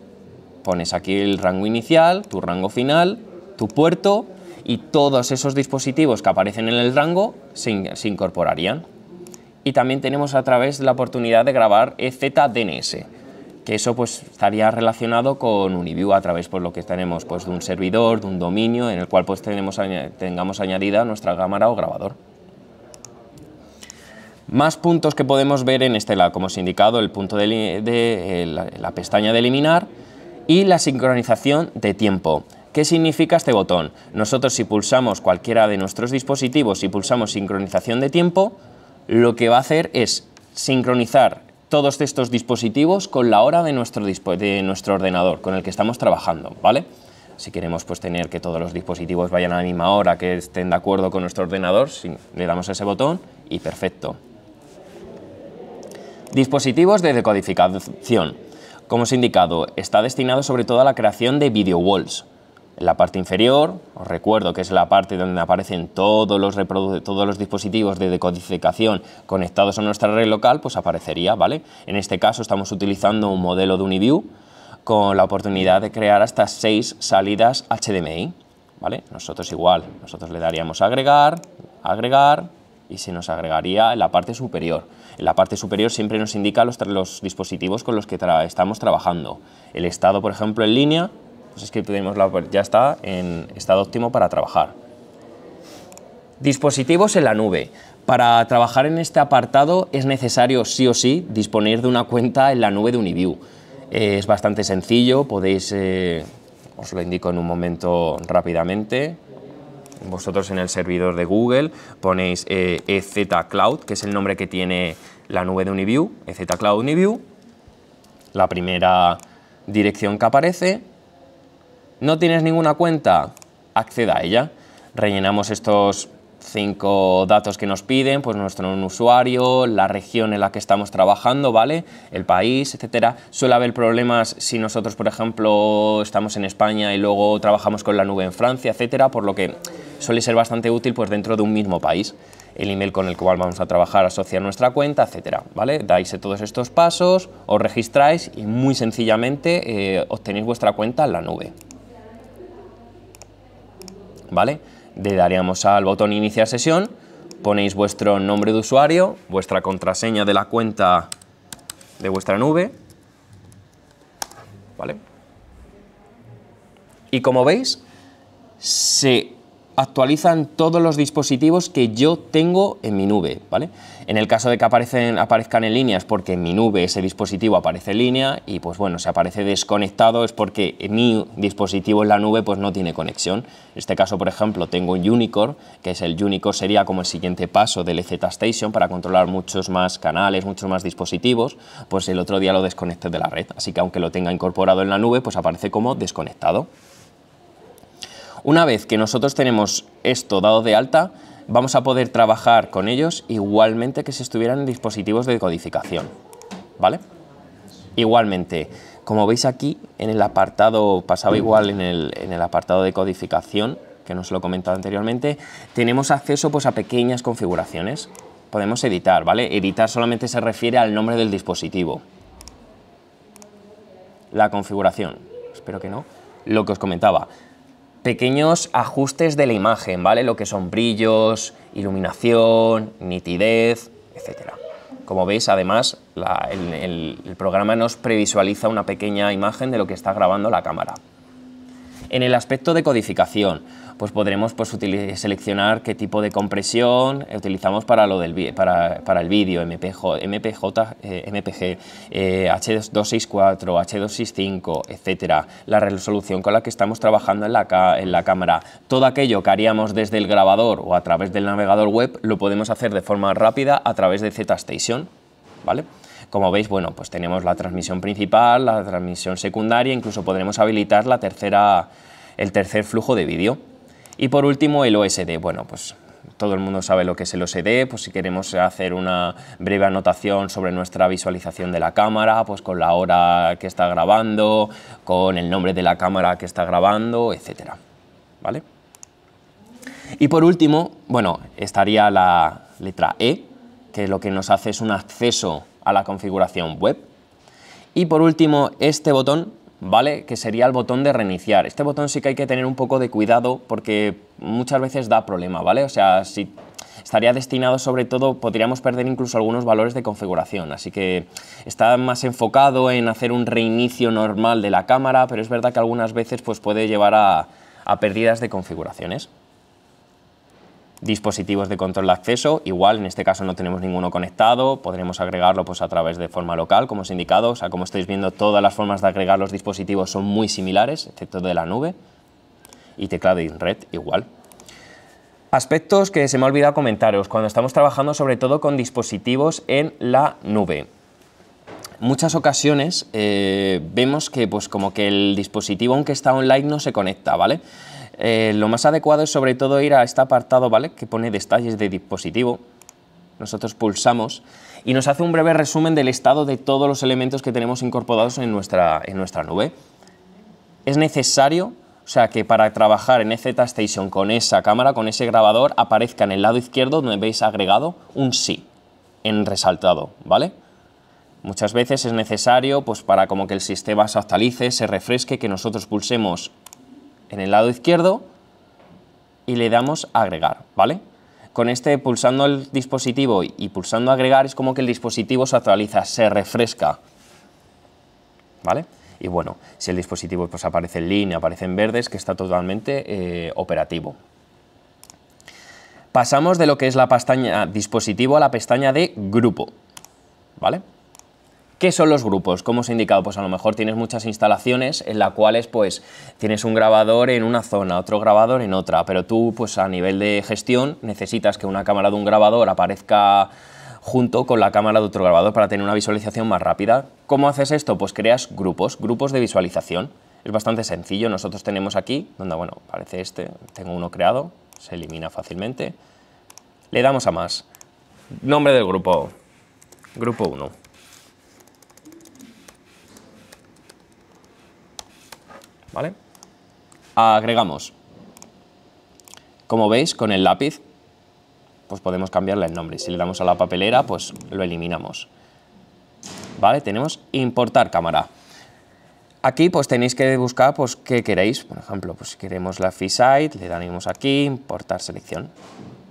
Pones aquí el rango inicial, tu rango final, tu puerto y todos esos dispositivos que aparecen en el rango se, incorporarían. Y también tenemos a través de la oportunidad de grabar EZDNS, que eso pues estaría relacionado con Uniview a través por pues, lo que tenemos pues de un servidor, de un dominio en el cual pues tenemos, tengamos añadida nuestra cámara o grabador. Más puntos que podemos ver en este lado como os he indicado, el punto de, la, pestaña de eliminar y la sincronización de tiempo. ¿Qué significa este botón? Nosotros si pulsamos cualquiera de nuestros dispositivos, y pulsamos sincronización de tiempo, lo que va a hacer es sincronizar todos estos dispositivos con la hora de nuestro, ordenador con el que estamos trabajando, ¿vale? Si queremos pues, tener que todos los dispositivos vayan a la misma hora, que estén de acuerdo con nuestro ordenador, le damos a ese botón y perfecto. Dispositivos de decodificación. Como os he indicado, está destinado sobre todo a la creación de video walls, en La parte inferior, os recuerdo que es la parte donde aparecen todos los, dispositivos de decodificación conectados a nuestra red local, pues aparecería, ¿vale? En este caso estamos utilizando un modelo de UniView con la oportunidad de crear hasta seis salidas HDMI, ¿vale? Nosotros igual, nosotros le daríamos agregar, agregar, y se nos agregaría en la parte superior. En la parte superior siempre nos indica los, dispositivos con los que estamos trabajando. El estado, por ejemplo, en línea, pues es que ya está en estado óptimo para trabajar. Dispositivos en la nube. Para trabajar en este apartado es necesario sí o sí disponer de una cuenta en la nube de Uniview. Eh, es bastante sencillo, podéis, eh, os lo indico en un momento rápidamente, vosotros en el servidor de Google ponéis EZ eh, e Cloud, que es el nombre que tiene la nube de Uniview, EZ Cloud Uniview, la primera dirección que aparece, ¿No tienes ninguna cuenta? Acceda a ella. Rellenamos estos cinco datos que nos piden, pues nuestro usuario, la región en la que estamos trabajando, ¿vale? El país, etcétera. Suele haber problemas si nosotros, por ejemplo, estamos en España y luego trabajamos con la nube en Francia, etcétera, por lo que suele ser bastante útil pues dentro de un mismo país. El email con el cual vamos a trabajar, asociar nuestra cuenta, etcétera, ¿vale? Dais todos estos pasos, os registráis y muy sencillamente eh, obtenéis vuestra cuenta en la nube. ¿vale? Le daríamos al botón iniciar sesión, ponéis vuestro nombre de usuario, vuestra contraseña de la cuenta de vuestra nube, ¿vale? Y como veis, se actualizan todos los dispositivos que yo tengo en mi nube, ¿vale? En el caso de que aparecen, aparezcan en línea es porque en mi nube ese dispositivo aparece en línea y pues bueno, si aparece desconectado es porque mi dispositivo en la nube pues no tiene conexión. En este caso, por ejemplo, tengo un Unicorn, que es el Unicorn sería como el siguiente paso del EZ Station para controlar muchos más canales, muchos más dispositivos, pues el otro día lo desconecté de la red, así que aunque lo tenga incorporado en la nube, pues aparece como desconectado. Una vez que nosotros tenemos esto dado de alta, vamos a poder trabajar con ellos igualmente que si estuvieran en dispositivos de codificación, ¿Vale? Igualmente, como veis aquí, en el apartado, pasaba igual en el, apartado de codificación, que nos lo he comentado anteriormente, tenemos acceso pues, a pequeñas configuraciones. Podemos editar, ¿vale? Editar solamente se refiere al nombre del dispositivo. La configuración, espero que no, lo que os comentaba pequeños ajustes de la imagen, ¿vale? Lo que son brillos, iluminación, nitidez, etc. Como veis, además, el programa nos previsualiza una pequeña imagen de lo que está grabando la cámara. En el aspecto de codificación, pues podremos pues, seleccionar qué tipo de compresión eh, utilizamos para, lo para, el vídeo, MPJ, MPJ MPG, H264, H265, etc. la resolución con la que estamos trabajando en la, en la cámara, todo aquello que haríamos desde el grabador o a través del navegador web lo podemos hacer de forma rápida a través de ZStation, ¿vale? Como veis, bueno, pues tenemos la transmisión principal, la transmisión secundaria, incluso podremos habilitar la tercera, el tercer flujo de vídeo. Y por último, el OSD. Bueno, pues todo el mundo sabe lo que es el OSD, pues si queremos hacer una breve anotación sobre nuestra visualización de la cámara, pues con la hora que está grabando, con el nombre de la cámara que está grabando, etcétera. ¿Vale? Y por último, bueno, estaría la letra E, que lo que nos hace es un acceso a la configuración web. Y por último, este botón ¿vale? Que sería el botón de reiniciar. Este botón sí que hay que tener un poco de cuidado porque muchas veces da problema, ¿vale? O sea, si estaría destinado sobre todo, podríamos perder incluso algunos valores de configuración, así que está más enfocado en hacer un reinicio normal de la cámara, pero es verdad que algunas veces pues, puede llevar a pérdidas de configuraciones dispositivos de control de acceso, igual en este caso no tenemos ninguno conectado, podremos agregarlo pues, a través de forma local, como os he indicado, o como estáis viendo, todas las formas de agregar los dispositivos son muy similares, excepto de la nube, y teclado de red igual. Aspectos que se me ha olvidado comentaros cuando estamos trabajando sobre todo con dispositivos en la nube muchas ocasiones eh, vemos que pues como que el dispositivo aunque está online no se conecta, ¿vale? Eh, lo más adecuado es sobre todo ir a este apartado, ¿vale? Que pone detalles de dispositivo. Nosotros pulsamos y nos hace un breve resumen del estado de todos los elementos que tenemos incorporados en nuestra, en nuestra nube. Es necesario, o sea, que para trabajar en EZ Station con esa cámara, con ese grabador, aparezca en el lado izquierdo donde veis agregado un sí, en resaltado, ¿vale? Muchas veces es necesario, pues para como que el sistema se actualice, se refresque, que nosotros pulsemos en el lado izquierdo y le damos agregar, ¿vale? Con este pulsando el dispositivo y pulsando agregar es como que el dispositivo se actualiza, se refresca, ¿vale? Y bueno, si el dispositivo pues, aparece en línea, aparece en verde, es que está totalmente eh, operativo. Pasamos de lo que es la pestaña dispositivo a la pestaña de grupo, ¿vale? ¿Qué son los grupos? Como os he indicado? Pues a lo mejor tienes muchas instalaciones en las cuales pues tienes un grabador en una zona, otro grabador en otra, pero tú pues a nivel de gestión necesitas que una cámara de un grabador aparezca junto con la cámara de otro grabador para tener una visualización más rápida. ¿Cómo haces esto? Pues creas grupos, grupos de visualización. Es bastante sencillo, nosotros tenemos aquí, donde bueno, parece este, tengo uno creado, se elimina fácilmente. Le damos a más. Nombre del grupo, grupo 1. Agregamos. Como veis, con el lápiz pues podemos cambiarle el nombre. Si le damos a la papelera, pues lo eliminamos. ¿Vale? Tenemos importar cámara. Aquí pues tenéis que buscar pues qué queréis. Por ejemplo, pues si queremos la Fisite, le daremos aquí, importar selección.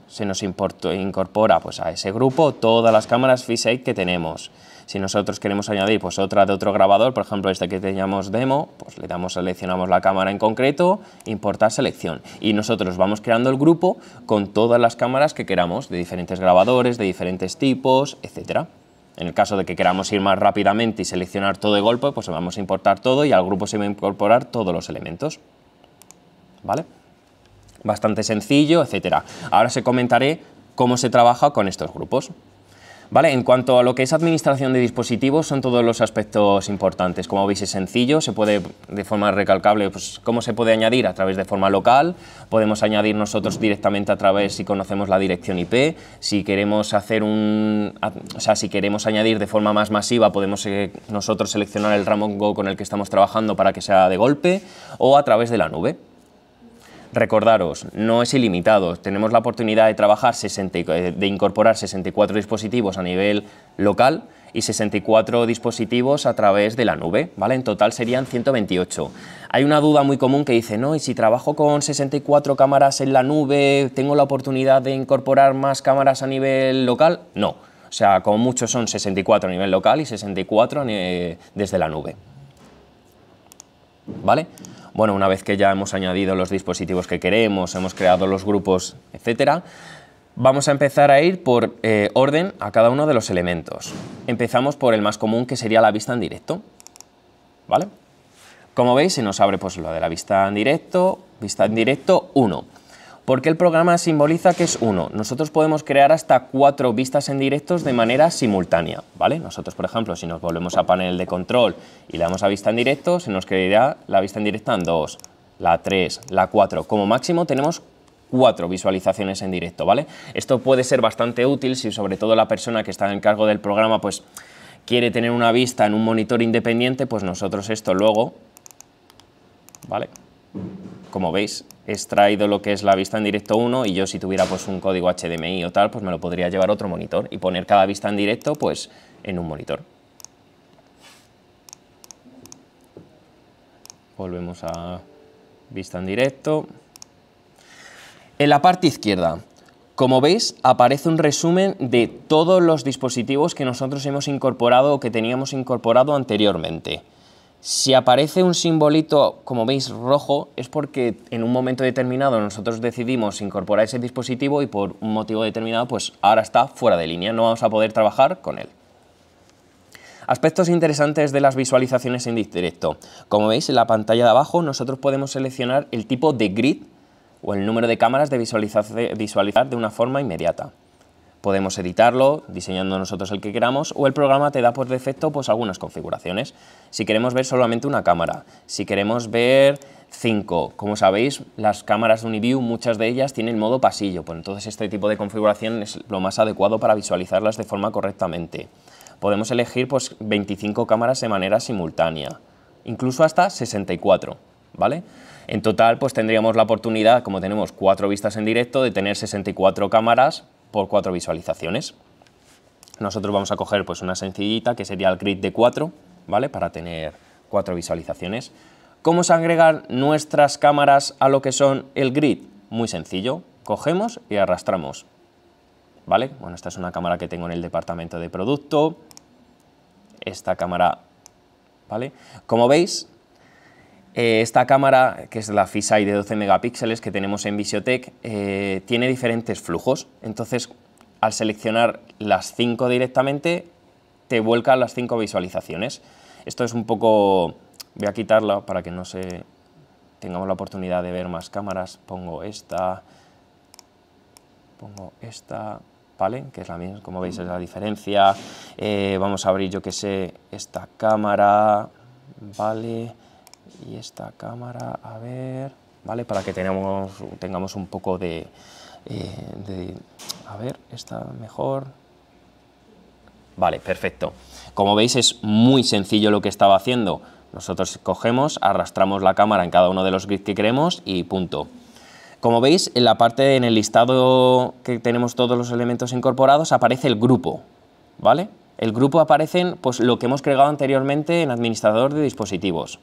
Se nos e incorpora pues a ese grupo todas las cámaras Fisite que tenemos. Si nosotros queremos añadir pues, otra de otro grabador, por ejemplo este que teníamos demo, pues le damos, seleccionamos la cámara en concreto, importar selección. Y nosotros vamos creando el grupo con todas las cámaras que queramos, de diferentes grabadores, de diferentes tipos, etcétera. En el caso de que queramos ir más rápidamente y seleccionar todo de golpe, pues vamos a importar todo y al grupo se va a incorporar todos los elementos. ¿Vale? Bastante sencillo, etcétera. Ahora se comentaré cómo se trabaja con estos grupos. Vale, en cuanto a lo que es administración de dispositivos, son todos los aspectos importantes. Como veis es sencillo, se puede de forma recalcable, pues, cómo se puede añadir a través de forma local, podemos añadir nosotros directamente a través si conocemos la dirección IP, si queremos hacer un, o sea, si queremos añadir de forma más masiva, podemos eh, nosotros seleccionar el ramo Go con el que estamos trabajando para que sea de golpe o a través de la nube. Recordaros, no es ilimitado. Tenemos la oportunidad de trabajar 60, eh, de incorporar 64 dispositivos a nivel local y 64 dispositivos a través de la nube, ¿vale? En total serían 128. Hay una duda muy común que dice, no, y si trabajo con 64 cámaras en la nube, ¿tengo la oportunidad de incorporar más cámaras a nivel local? No, o sea, como mucho son 64 a nivel local y 64 eh, desde la nube, ¿vale? bueno, una vez que ya hemos añadido los dispositivos que queremos, hemos creado los grupos, etcétera, vamos a empezar a ir por eh, orden a cada uno de los elementos. Empezamos por el más común, que sería la vista en directo. ¿Vale? Como veis, se nos abre pues, lo de la vista en directo, vista en directo 1 porque el programa simboliza que es uno. Nosotros podemos crear hasta cuatro vistas en directos de manera simultánea, ¿vale? Nosotros, por ejemplo, si nos volvemos a panel de control y le damos a vista en directo, se nos creará la vista en directo en dos, la 3, la 4. Como máximo tenemos cuatro visualizaciones en directo, ¿vale? Esto puede ser bastante útil si sobre todo la persona que está en cargo del programa pues quiere tener una vista en un monitor independiente, pues nosotros esto luego, ¿vale? Como veis, extraído lo que es la vista en directo 1 y yo si tuviera pues un código HDMI o tal, pues me lo podría llevar a otro monitor y poner cada vista en directo pues en un monitor. Volvemos a vista en directo. En la parte izquierda, como veis, aparece un resumen de todos los dispositivos que nosotros hemos incorporado o que teníamos incorporado anteriormente. Si aparece un simbolito, como veis, rojo, es porque en un momento determinado nosotros decidimos incorporar ese dispositivo y por un motivo determinado, pues ahora está fuera de línea, no vamos a poder trabajar con él. Aspectos interesantes de las visualizaciones en directo. Como veis, en la pantalla de abajo nosotros podemos seleccionar el tipo de grid o el número de cámaras de visualizar de una forma inmediata. Podemos editarlo diseñando nosotros el que queramos o el programa te da por defecto pues algunas configuraciones. Si queremos ver solamente una cámara, si queremos ver cinco, Como sabéis, las cámaras de Uniview, muchas de ellas tienen modo pasillo, pues entonces este tipo de configuración es lo más adecuado para visualizarlas de forma correctamente. Podemos elegir pues, 25 cámaras de manera simultánea, incluso hasta 64, ¿vale? En total, pues tendríamos la oportunidad, como tenemos cuatro vistas en directo, de tener 64 cámaras por cuatro visualizaciones. Nosotros vamos a coger pues, una sencillita que sería el grid de cuatro ¿vale? Para tener cuatro visualizaciones. ¿Cómo se agregan nuestras cámaras a lo que son el grid? Muy sencillo, cogemos y arrastramos. ¿Vale? Bueno, esta es una cámara que tengo en el departamento de producto. Esta cámara, ¿vale? Como veis, eh, esta cámara, que es la Fisai de 12 megapíxeles que tenemos en Visiotech, eh, tiene diferentes flujos. Entonces, al seleccionar las 5 directamente, te vuelca las cinco visualizaciones. Esto es un poco... Voy a quitarla para que no se tengamos la oportunidad de ver más cámaras. Pongo esta, pongo esta, ¿vale? Que es la misma, como veis es la diferencia. Eh, vamos a abrir, yo que sé, esta cámara, ¿vale? y esta cámara, a ver, ¿vale? Para que tengamos, tengamos un poco eh, de, A ver, esta mejor, Vale, perfecto. Como veis es muy sencillo lo que estaba haciendo. Nosotros cogemos, arrastramos la cámara en cada uno de los grids que queremos y punto. Como veis, en la parte, en el listado que tenemos todos los elementos incorporados, aparece el grupo, ¿vale? El grupo aparecen pues, lo que hemos creado anteriormente en administrador de dispositivos.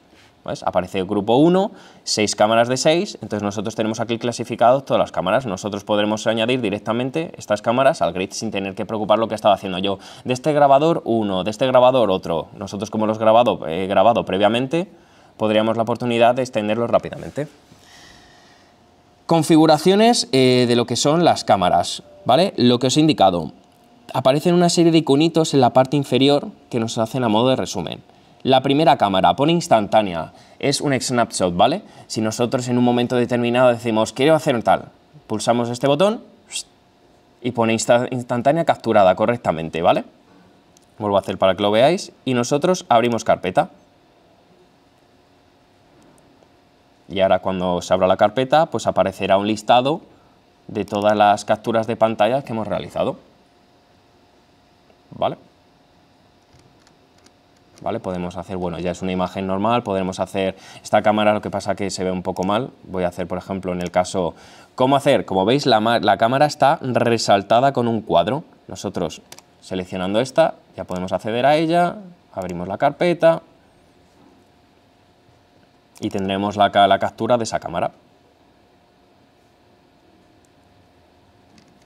Aparece el grupo 1, 6 cámaras de 6, entonces nosotros tenemos aquí clasificados todas las cámaras. Nosotros podremos añadir directamente estas cámaras al grid sin tener que preocupar lo que estaba haciendo yo. De este grabador uno, de este grabador otro. Nosotros como los grabado, eh, grabado previamente, podríamos la oportunidad de extenderlos rápidamente. Configuraciones eh, de lo que son las cámaras, ¿vale? Lo que os he indicado. Aparecen una serie de iconitos en la parte inferior que nos hacen a modo de resumen. La primera cámara, pone instantánea, es un snapshot, ¿vale? Si nosotros en un momento determinado decimos, quiero hacer tal, pulsamos este botón y pone instantánea capturada correctamente, ¿vale? Vuelvo a hacer para que lo veáis y nosotros abrimos carpeta. Y ahora cuando se abra la carpeta, pues aparecerá un listado de todas las capturas de pantalla que hemos realizado. ¿Vale? Podemos hacer, bueno, ya es una imagen normal, podremos hacer esta cámara, lo que pasa que se ve un poco mal. Voy a hacer, por ejemplo, en el caso, ¿cómo hacer? Como veis, la, cámara está resaltada con un cuadro. Nosotros, seleccionando esta, ya podemos acceder a ella, abrimos la carpeta y tendremos la, captura de esa cámara.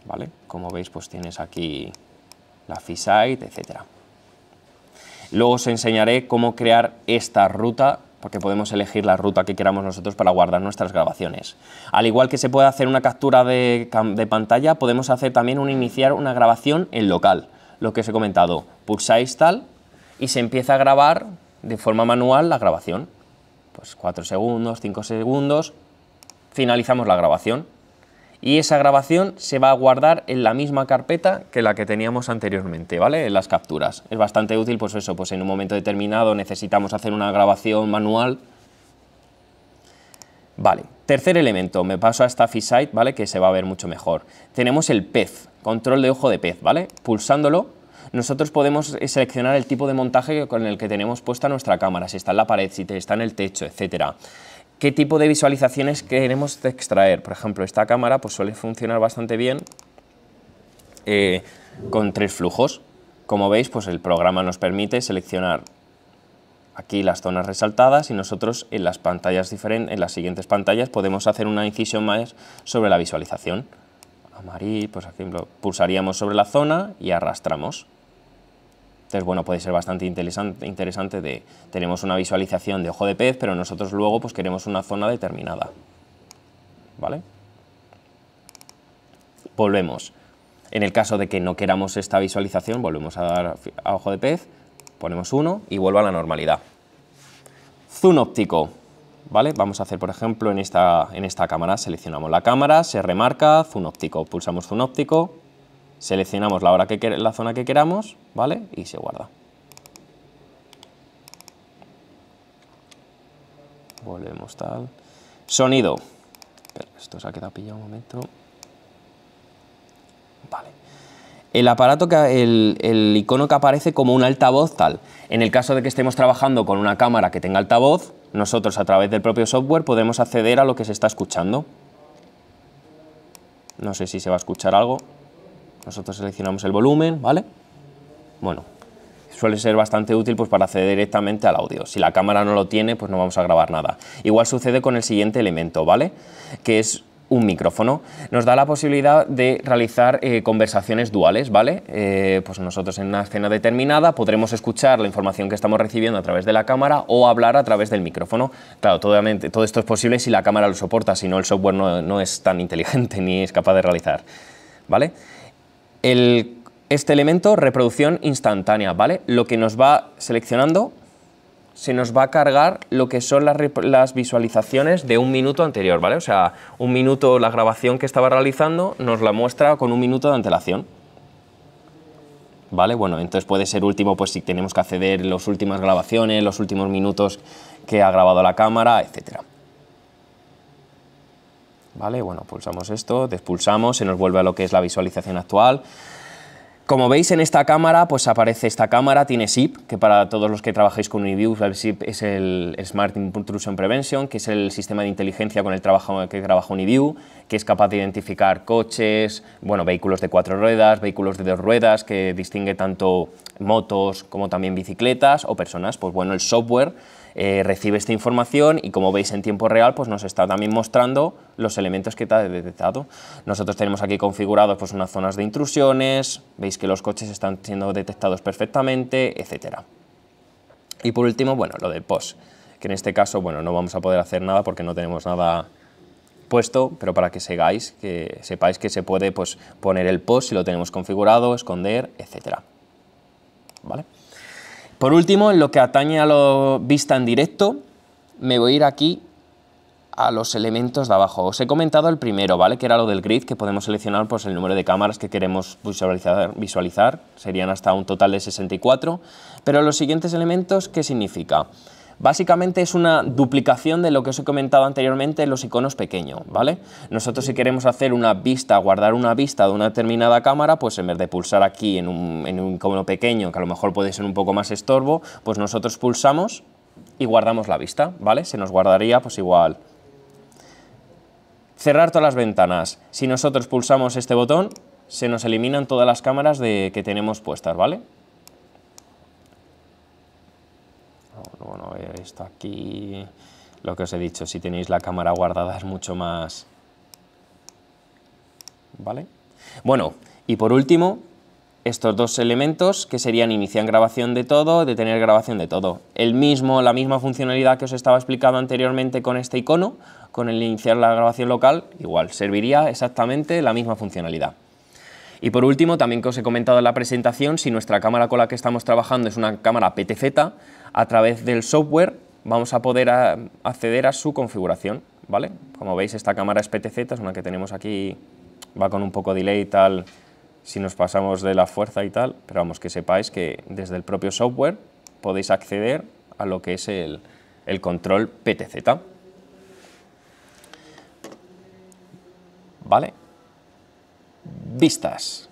¿Vale? Como veis, pues tienes aquí la fisight, etcétera. Luego os enseñaré cómo crear esta ruta porque podemos elegir la ruta que queramos nosotros para guardar nuestras grabaciones. Al igual que se puede hacer una captura de, pantalla, podemos hacer también un iniciar una grabación en local. Lo que os he comentado, pulsáis tal y se empieza a grabar de forma manual la grabación. Pues 4 segundos, 5 segundos, finalizamos la grabación y esa grabación se va a guardar en la misma carpeta que la que teníamos anteriormente, ¿vale? En las capturas. Es bastante útil, pues eso, pues en un momento determinado necesitamos hacer una grabación manual. Vale, tercer elemento, me paso a esta site ¿vale? Que se va a ver mucho mejor. Tenemos el pez, control de ojo de pez, ¿vale? Pulsándolo nosotros podemos seleccionar el tipo de montaje con el que tenemos puesta nuestra cámara, si está en la pared, si está en el techo, etcétera qué tipo de visualizaciones queremos extraer. Por ejemplo, esta cámara pues, suele funcionar bastante bien eh, con tres flujos. Como veis, pues el programa nos permite seleccionar aquí las zonas resaltadas y nosotros en las pantallas diferentes, en las siguientes pantallas podemos hacer una incisión más sobre la visualización. Amarillo, por ejemplo, pulsaríamos sobre la zona y arrastramos. Entonces, bueno, puede ser bastante interesante, interesante de, tenemos una visualización de ojo de pez, pero nosotros luego pues queremos una zona determinada. ¿Vale? Volvemos. En el caso de que no queramos esta visualización, volvemos a dar a ojo de pez, ponemos uno y vuelvo a la normalidad. Zoom óptico. ¿Vale? Vamos a hacer, por ejemplo, en esta, en esta cámara, seleccionamos la cámara, se remarca, zoom óptico, pulsamos zoom óptico, Seleccionamos la, hora que la zona que queramos, ¿vale? Y se guarda. Volvemos tal. Sonido. esto se ha quedado pillado un momento. Vale. El aparato, que, el, el icono que aparece como un altavoz tal. En el caso de que estemos trabajando con una cámara que tenga altavoz, nosotros a través del propio software podemos acceder a lo que se está escuchando. No sé si se va a escuchar algo. Nosotros seleccionamos el volumen, ¿vale? Bueno, suele ser bastante útil pues, para acceder directamente al audio. Si la cámara no lo tiene, pues no vamos a grabar nada. Igual sucede con el siguiente elemento, ¿vale? Que es un micrófono. Nos da la posibilidad de realizar eh, conversaciones duales, ¿vale? Eh, pues nosotros en una escena determinada podremos escuchar la información que estamos recibiendo a través de la cámara o hablar a través del micrófono. Claro, todo, todo esto es posible si la cámara lo soporta, si no el software no, no es tan inteligente ni es capaz de realizar, ¿vale? este elemento reproducción instantánea, ¿vale? Lo que nos va seleccionando se nos va a cargar lo que son las, las, visualizaciones de un minuto anterior, ¿vale? O sea, un minuto la grabación que estaba realizando nos la muestra con un minuto de antelación. ¿Vale? Bueno, entonces puede ser último, pues si tenemos que acceder las últimas grabaciones, los últimos minutos que ha grabado la cámara, etcétera. ¿vale? Bueno, pulsamos esto, despulsamos, se nos vuelve a lo que es la visualización actual. Como veis en esta cámara, pues aparece esta cámara, tiene SIP, que para todos los que trabajáis con Uniview, SIP es el Smart Intrusion Prevention, que es el sistema de inteligencia con el trabajo que trabaja Uniview, que es capaz de identificar coches, bueno, vehículos de cuatro ruedas, vehículos de dos ruedas, que distingue tanto motos como también bicicletas o personas. Pues bueno, el software eh, recibe esta información y como veis en tiempo real pues nos está también mostrando los elementos que está detectado. Nosotros tenemos aquí configurados pues unas zonas de intrusiones, veis que los coches están siendo detectados perfectamente, etcétera. Y por último, bueno, lo del post, que en este caso, bueno, no vamos a poder hacer nada porque no tenemos nada puesto, pero para que segáis, que sepáis que se puede pues, poner el post si lo tenemos configurado, esconder, etcétera. Por último, en lo que atañe a lo vista en directo, me voy a ir aquí a los elementos de abajo. Os he comentado el primero, ¿vale? Que era lo del grid, que podemos seleccionar pues, el número de cámaras que queremos visualizar. Serían hasta un total de 64. Pero los siguientes elementos, ¿qué significa? Básicamente es una duplicación de lo que os he comentado anteriormente en los iconos pequeños, ¿vale? Nosotros si queremos hacer una vista, guardar una vista de una determinada cámara, pues en vez de pulsar aquí en un, icono pequeño, que a lo mejor puede ser un poco más estorbo, pues nosotros pulsamos y guardamos la vista, ¿vale? Se nos guardaría pues igual. Cerrar todas las ventanas. Si nosotros pulsamos este botón, se nos eliminan todas las cámaras de, que tenemos puestas, ¿vale? bueno, esto aquí, lo que os he dicho, si tenéis la cámara guardada es mucho más... ¿Vale? Bueno, y por último, estos dos elementos que serían iniciar grabación de todo, detener grabación de todo. El mismo, la misma funcionalidad que os estaba explicando anteriormente con este icono, con el iniciar la grabación local, igual, serviría exactamente la misma funcionalidad. Y por último, también que os he comentado en la presentación, si nuestra cámara con la que estamos trabajando es una cámara PTZ, a través del software vamos a poder ah, acceder a su configuración, ¿vale? Como veis esta cámara es PTZ, es una que tenemos aquí, va con un poco de delay y tal, si nos pasamos de la fuerza y tal, pero vamos, que sepáis que desde el propio software podéis acceder a lo que es el, el control PTZ. ¿Vale? Vistas.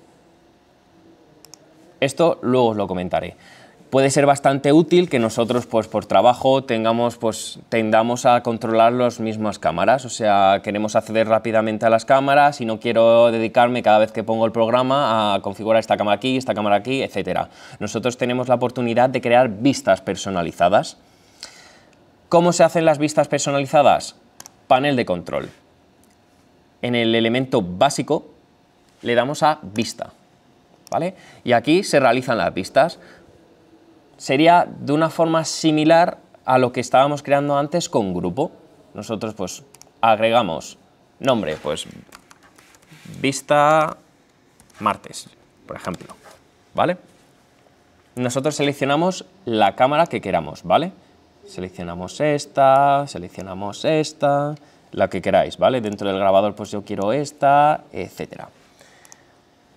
Esto luego os lo comentaré puede ser bastante útil que nosotros, pues por trabajo, tengamos, pues tendamos a controlar las mismas cámaras. O sea, queremos acceder rápidamente a las cámaras y no quiero dedicarme cada vez que pongo el programa a configurar esta cámara aquí, esta cámara aquí, etcétera. Nosotros tenemos la oportunidad de crear vistas personalizadas. ¿Cómo se hacen las vistas personalizadas? Panel de control. En el elemento básico le damos a vista. ¿Vale? Y aquí se realizan las vistas sería de una forma similar a lo que estábamos creando antes con grupo. Nosotros pues agregamos nombre, pues vista martes, por ejemplo, ¿vale? Nosotros seleccionamos la cámara que queramos, ¿vale? Seleccionamos esta, seleccionamos esta, la que queráis, ¿vale? Dentro del grabador pues yo quiero esta, etcétera.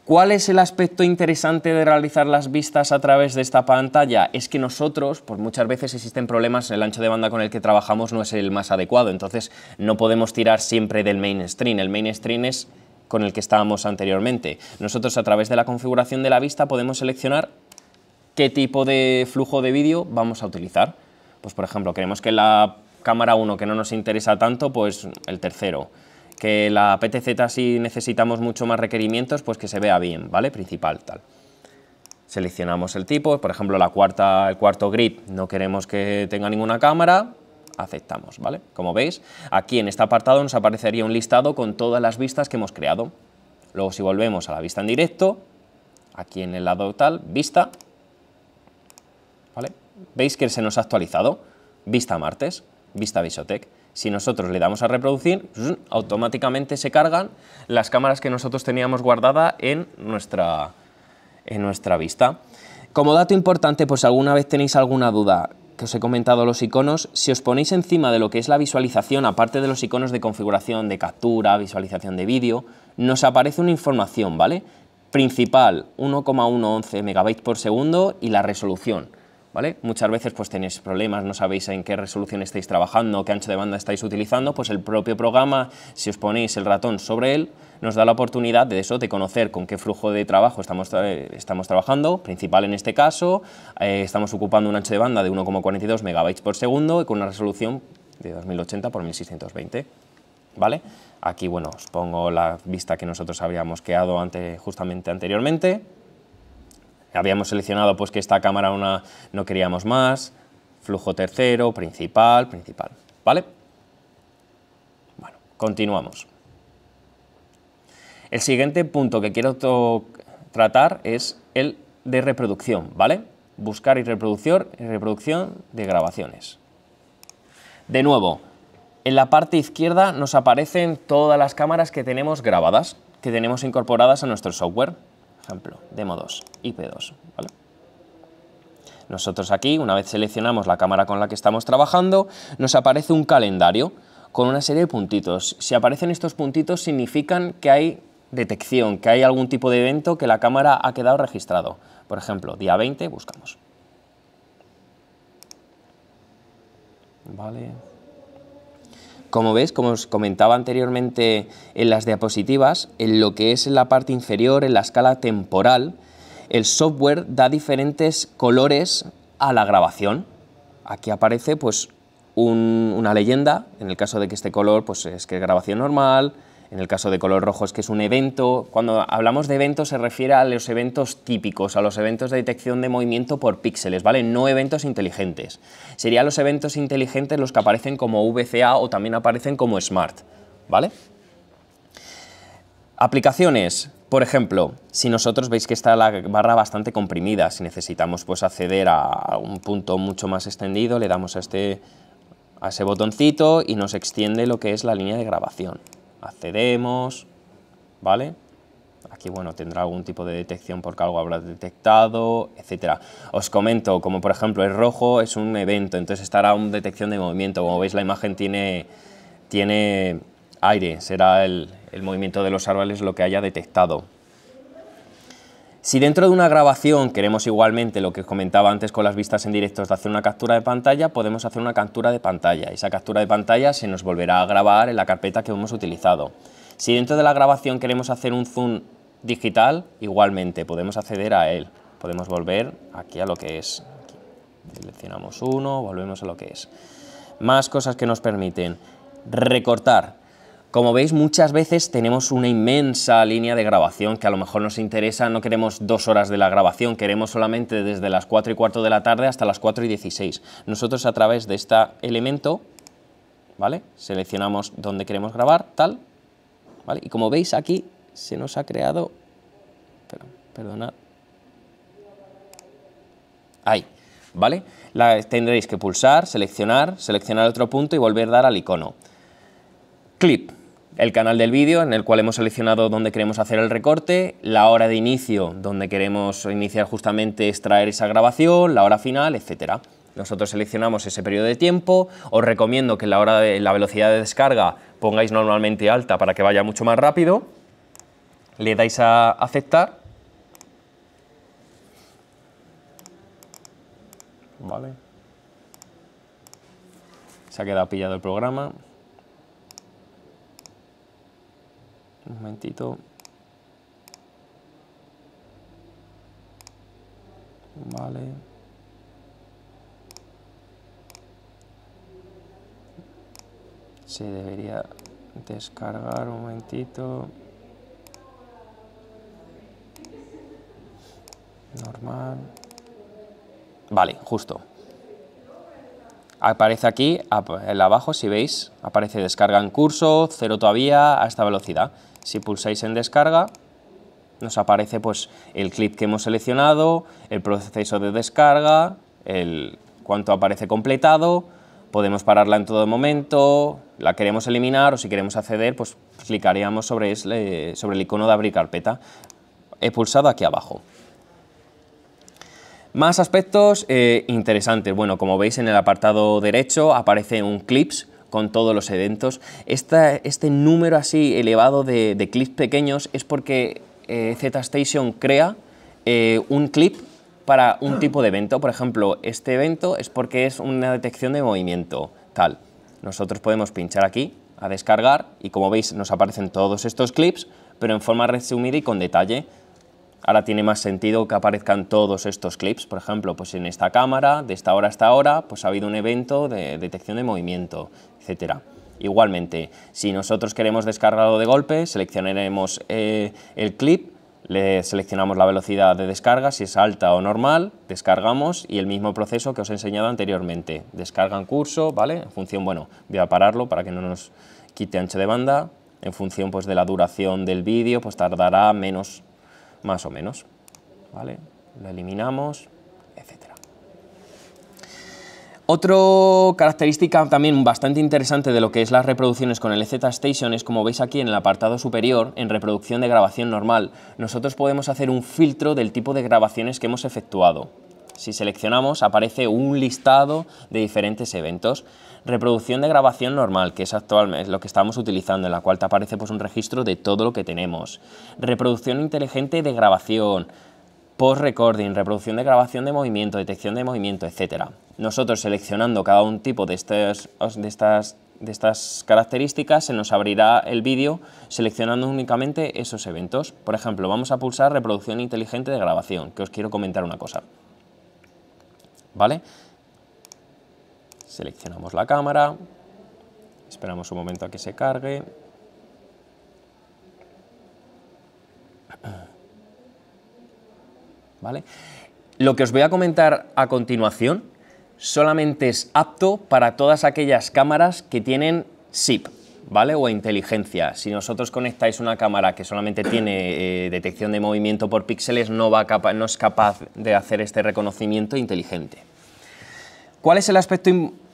¿Cuál es el aspecto interesante de realizar las vistas a través de esta pantalla? Es que nosotros, pues muchas veces existen problemas, el ancho de banda con el que trabajamos no es el más adecuado, entonces no podemos tirar siempre del mainstream, el mainstream es con el que estábamos anteriormente. Nosotros a través de la configuración de la vista podemos seleccionar qué tipo de flujo de vídeo vamos a utilizar. Pues por ejemplo, queremos que la cámara 1, que no nos interesa tanto, pues el tercero que la PTZ si necesitamos mucho más requerimientos, pues que se vea bien, ¿vale? Principal, tal. Seleccionamos el tipo, por ejemplo, la cuarta, el cuarto grid, no queremos que tenga ninguna cámara, aceptamos, ¿vale? Como veis, aquí en este apartado nos aparecería un listado con todas las vistas que hemos creado. Luego si volvemos a la vista en directo, aquí en el lado tal, vista, ¿vale? Veis que se nos ha actualizado, vista martes, vista Visotec. Si nosotros le damos a reproducir, pues, automáticamente se cargan las cámaras que nosotros teníamos guardada en nuestra, en nuestra vista. Como dato importante, si alguna vez tenéis alguna duda que os he comentado los iconos, si os ponéis encima de lo que es la visualización, aparte de los iconos de configuración, de captura, visualización de vídeo, nos aparece una información, ¿vale? Principal, 1,11 megabytes por segundo y la resolución, ¿Vale? Muchas veces pues tenéis problemas, no sabéis en qué resolución estáis trabajando, qué ancho de banda estáis utilizando, pues el propio programa, si os ponéis el ratón sobre él, nos da la oportunidad de eso, de conocer con qué flujo de trabajo estamos, estamos trabajando, principal en este caso, eh, estamos ocupando un ancho de banda de 1,42 MB por segundo y con una resolución de 2080 por 1620, ¿vale? Aquí, bueno, os pongo la vista que nosotros habíamos quedado antes justamente anteriormente, Habíamos seleccionado pues que esta cámara una, no queríamos más, flujo tercero, principal, principal, ¿vale? Bueno, continuamos. El siguiente punto que quiero tratar es el de reproducción, ¿vale? Buscar y reproducción, reproducción de grabaciones. De nuevo, en la parte izquierda nos aparecen todas las cámaras que tenemos grabadas, que tenemos incorporadas a nuestro software ejemplo, Demo2, IP2, Nosotros aquí, una vez seleccionamos la cámara con la que estamos trabajando, nos aparece un calendario con una serie de puntitos. Si aparecen estos puntitos significan que hay detección, que hay algún tipo de evento que la cámara ha quedado registrado. Por ejemplo, día 20 buscamos. Vale, como ves, como os comentaba anteriormente en las diapositivas, en lo que es la parte inferior, en la escala temporal, el software da diferentes colores a la grabación. Aquí aparece pues una leyenda, en el caso de que este color pues es que es grabación normal, en el caso de color rojo es que es un evento. Cuando hablamos de eventos, se refiere a los eventos típicos, a los eventos de detección de movimiento por píxeles, ¿vale? No eventos inteligentes. Serían los eventos inteligentes los que aparecen como VCA o también aparecen como Smart, ¿vale? Aplicaciones. Por ejemplo, si nosotros veis que está la barra bastante comprimida, si necesitamos pues acceder a un punto mucho más extendido, le damos a este a ese botoncito y nos extiende lo que es la línea de grabación accedemos, ¿vale? Aquí, bueno, tendrá algún tipo de detección porque algo habrá detectado, etcétera. Os comento, como por ejemplo el rojo es un evento, entonces estará una detección de movimiento. Como veis, la imagen tiene, tiene aire, será el movimiento de los árboles lo que haya detectado. Si dentro de una grabación queremos igualmente lo que os comentaba antes con las vistas en directo de hacer una captura de pantalla, podemos hacer una captura de pantalla. Esa captura de pantalla se nos volverá a grabar en la carpeta que hemos utilizado. Si dentro de la grabación queremos hacer un zoom digital, igualmente podemos acceder a él. Podemos volver aquí a lo que es. Seleccionamos uno, volvemos a lo que es. Más cosas que nos permiten recortar como veis, muchas veces tenemos una inmensa línea de grabación que a lo mejor nos interesa, no queremos dos horas de la grabación, queremos solamente desde las 4 y cuarto de la tarde hasta las 4 y 16. Nosotros a través de este elemento, ¿vale? Seleccionamos dónde queremos grabar, tal, ¿vale? Y como veis aquí se nos ha creado, perdonad, ahí, ¿vale? La, tendréis que pulsar, seleccionar, seleccionar otro punto y volver a dar al icono. Clip el canal del vídeo en el cual hemos seleccionado donde queremos hacer el recorte, la hora de inicio donde queremos iniciar justamente extraer esa grabación, la hora final, etcétera. Nosotros seleccionamos ese periodo de tiempo, os recomiendo que la, hora de, la velocidad de descarga pongáis normalmente alta para que vaya mucho más rápido, le dais a aceptar, vale. se ha quedado pillado el programa. Un momentito. Vale. Se debería descargar un momentito. Normal. Vale, justo. Aparece aquí, el abajo, si veis, aparece descarga en curso, cero todavía, a esta velocidad. Si pulsáis en descarga, nos aparece pues, el clip que hemos seleccionado, el proceso de descarga, el cuánto aparece completado, podemos pararla en todo momento, la queremos eliminar o si queremos acceder, pues clicaríamos sobre, el, sobre el icono de abrir carpeta. He pulsado aquí abajo. Más aspectos eh, interesantes. Bueno, como veis en el apartado derecho aparece un clips, con todos los eventos. este número así elevado de, clips pequeños es porque eh, crea eh, un clip para un tipo de evento. Por ejemplo, este evento es porque es una detección de movimiento, tal. Nosotros podemos pinchar aquí a descargar y como veis nos aparecen todos estos clips, pero en forma resumida y con detalle. Ahora tiene más sentido que aparezcan todos estos clips, por ejemplo, pues en esta cámara, de esta hora a esta hora, pues ha habido un evento de detección de movimiento, etcétera. Igualmente, si nosotros queremos descargarlo de golpe, seleccionaremos eh, el clip, le seleccionamos la velocidad de descarga, si es alta o normal, descargamos y el mismo proceso que os he enseñado anteriormente. Descarga en curso, ¿vale? En función, bueno, voy a pararlo para que no nos quite ancho de banda. En función pues, de la duración del vídeo, pues tardará menos más o menos. ¿vale? Lo eliminamos, etc. Otra característica también bastante interesante de lo que es las reproducciones con el EZ Station es como veis aquí en el apartado superior, en reproducción de grabación normal, nosotros podemos hacer un filtro del tipo de grabaciones que hemos efectuado si seleccionamos, aparece un listado de diferentes eventos. Reproducción de grabación normal, que es actualmente lo que estamos utilizando, en la cual te aparece pues, un registro de todo lo que tenemos. Reproducción inteligente de grabación, post-recording, reproducción de grabación de movimiento, detección de movimiento, etc. Nosotros seleccionando cada un tipo de, de estas características se nos abrirá el vídeo seleccionando únicamente esos eventos. Por ejemplo, vamos a pulsar reproducción inteligente de grabación, que os quiero comentar una cosa. ¿vale? Seleccionamos la cámara, esperamos un momento a que se cargue. ¿Vale? Lo que os voy a comentar a continuación solamente es apto para todas aquellas cámaras que tienen SIP, ¿vale? O inteligencia. Si nosotros conectáis una cámara que solamente tiene eh, detección de movimiento por píxeles, no, va no es capaz de hacer este reconocimiento inteligente. ¿Cuál es el aspecto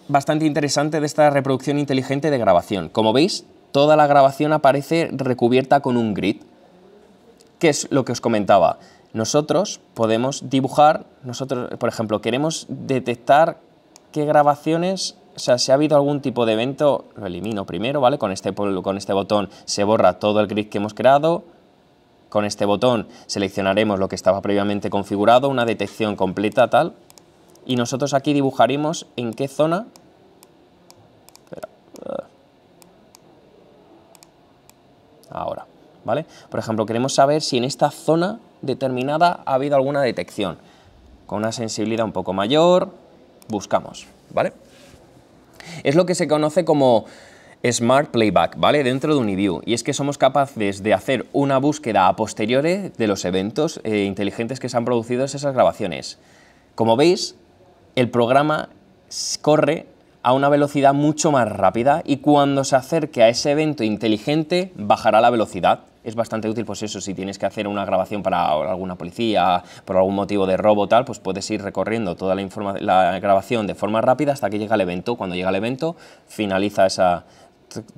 bastante interesante de esta reproducción inteligente de grabación? Como veis, toda la grabación aparece recubierta con un grid, que es lo que os comentaba. Nosotros podemos dibujar, nosotros, por ejemplo, queremos detectar qué grabaciones o sea, si ha habido algún tipo de evento, lo elimino primero, ¿vale? Con este, con este botón se borra todo el grid que hemos creado, con este botón seleccionaremos lo que estaba previamente configurado, una detección completa tal, y nosotros aquí dibujaremos en qué zona... Ahora, ¿vale? Por ejemplo, queremos saber si en esta zona determinada ha habido alguna detección. Con una sensibilidad un poco mayor, buscamos, ¿vale? Es lo que se conoce como Smart Playback, ¿vale? Dentro de UniView. Y es que somos capaces de hacer una búsqueda a posteriori de los eventos eh, inteligentes que se han producido en esas grabaciones. Como veis, el programa corre a una velocidad mucho más rápida y cuando se acerque a ese evento inteligente bajará la velocidad es bastante útil, pues eso, si tienes que hacer una grabación para alguna policía, por algún motivo de robo tal, pues puedes ir recorriendo toda la, la grabación de forma rápida hasta que llega el evento. Cuando llega el evento, finaliza esa,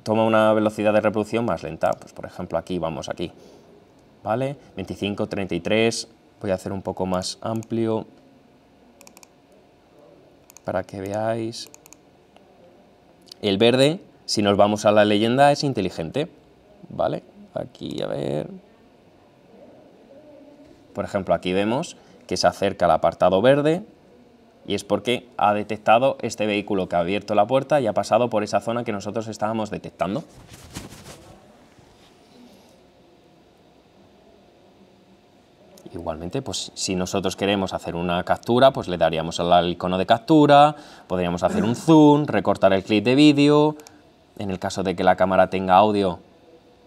toma una velocidad de reproducción más lenta. Pues por ejemplo aquí, vamos aquí, ¿vale? 25, 33, voy a hacer un poco más amplio para que veáis. El verde, si nos vamos a la leyenda, es inteligente, ¿vale? aquí, a ver... Por ejemplo, aquí vemos que se acerca al apartado verde y es porque ha detectado este vehículo que ha abierto la puerta y ha pasado por esa zona que nosotros estábamos detectando. Igualmente, pues si nosotros queremos hacer una captura, pues le daríamos al icono de captura, podríamos hacer un zoom, recortar el clip de vídeo, en el caso de que la cámara tenga audio,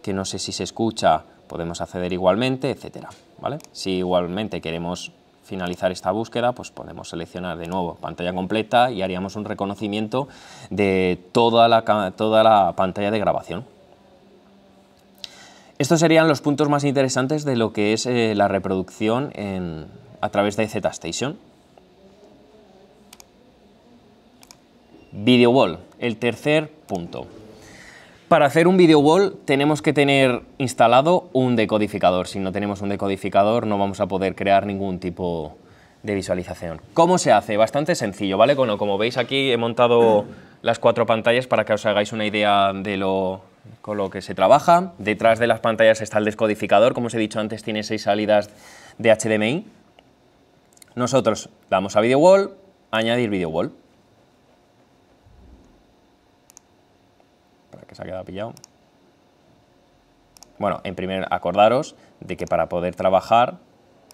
que no sé si se escucha, podemos acceder igualmente, etcétera. ¿vale? Si igualmente queremos finalizar esta búsqueda, pues podemos seleccionar de nuevo pantalla completa y haríamos un reconocimiento de toda la, toda la pantalla de grabación. Estos serían los puntos más interesantes de lo que es eh, la reproducción a través de Station. Video Wall, el tercer punto. Para hacer un video wall tenemos que tener instalado un decodificador. Si no tenemos un decodificador no vamos a poder crear ningún tipo de visualización. ¿Cómo se hace? Bastante sencillo, ¿vale? como veis aquí he montado las cuatro pantallas para que os hagáis una idea de lo, con lo que se trabaja. Detrás de las pantallas está el decodificador. como os he dicho antes, tiene seis salidas de HDMI. Nosotros damos a Video Wall, añadir Video Wall. que se ha quedado pillado. Bueno, en primer acordaros de que para poder trabajar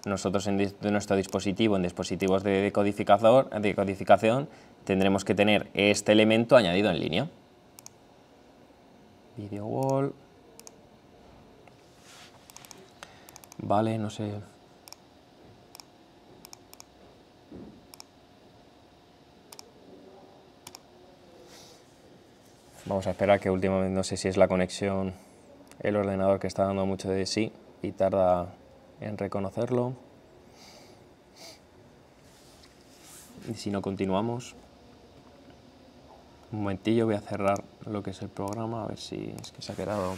nosotros en nuestro dispositivo, en dispositivos de, decodificador, de codificación, tendremos que tener este elemento añadido en línea. Video wall. Vale, no sé, Vamos a esperar que últimamente no sé si es la conexión, el ordenador que está dando mucho de sí y tarda en reconocerlo. Y si no continuamos, un momentillo voy a cerrar lo que es el programa, a ver si es que se ha quedado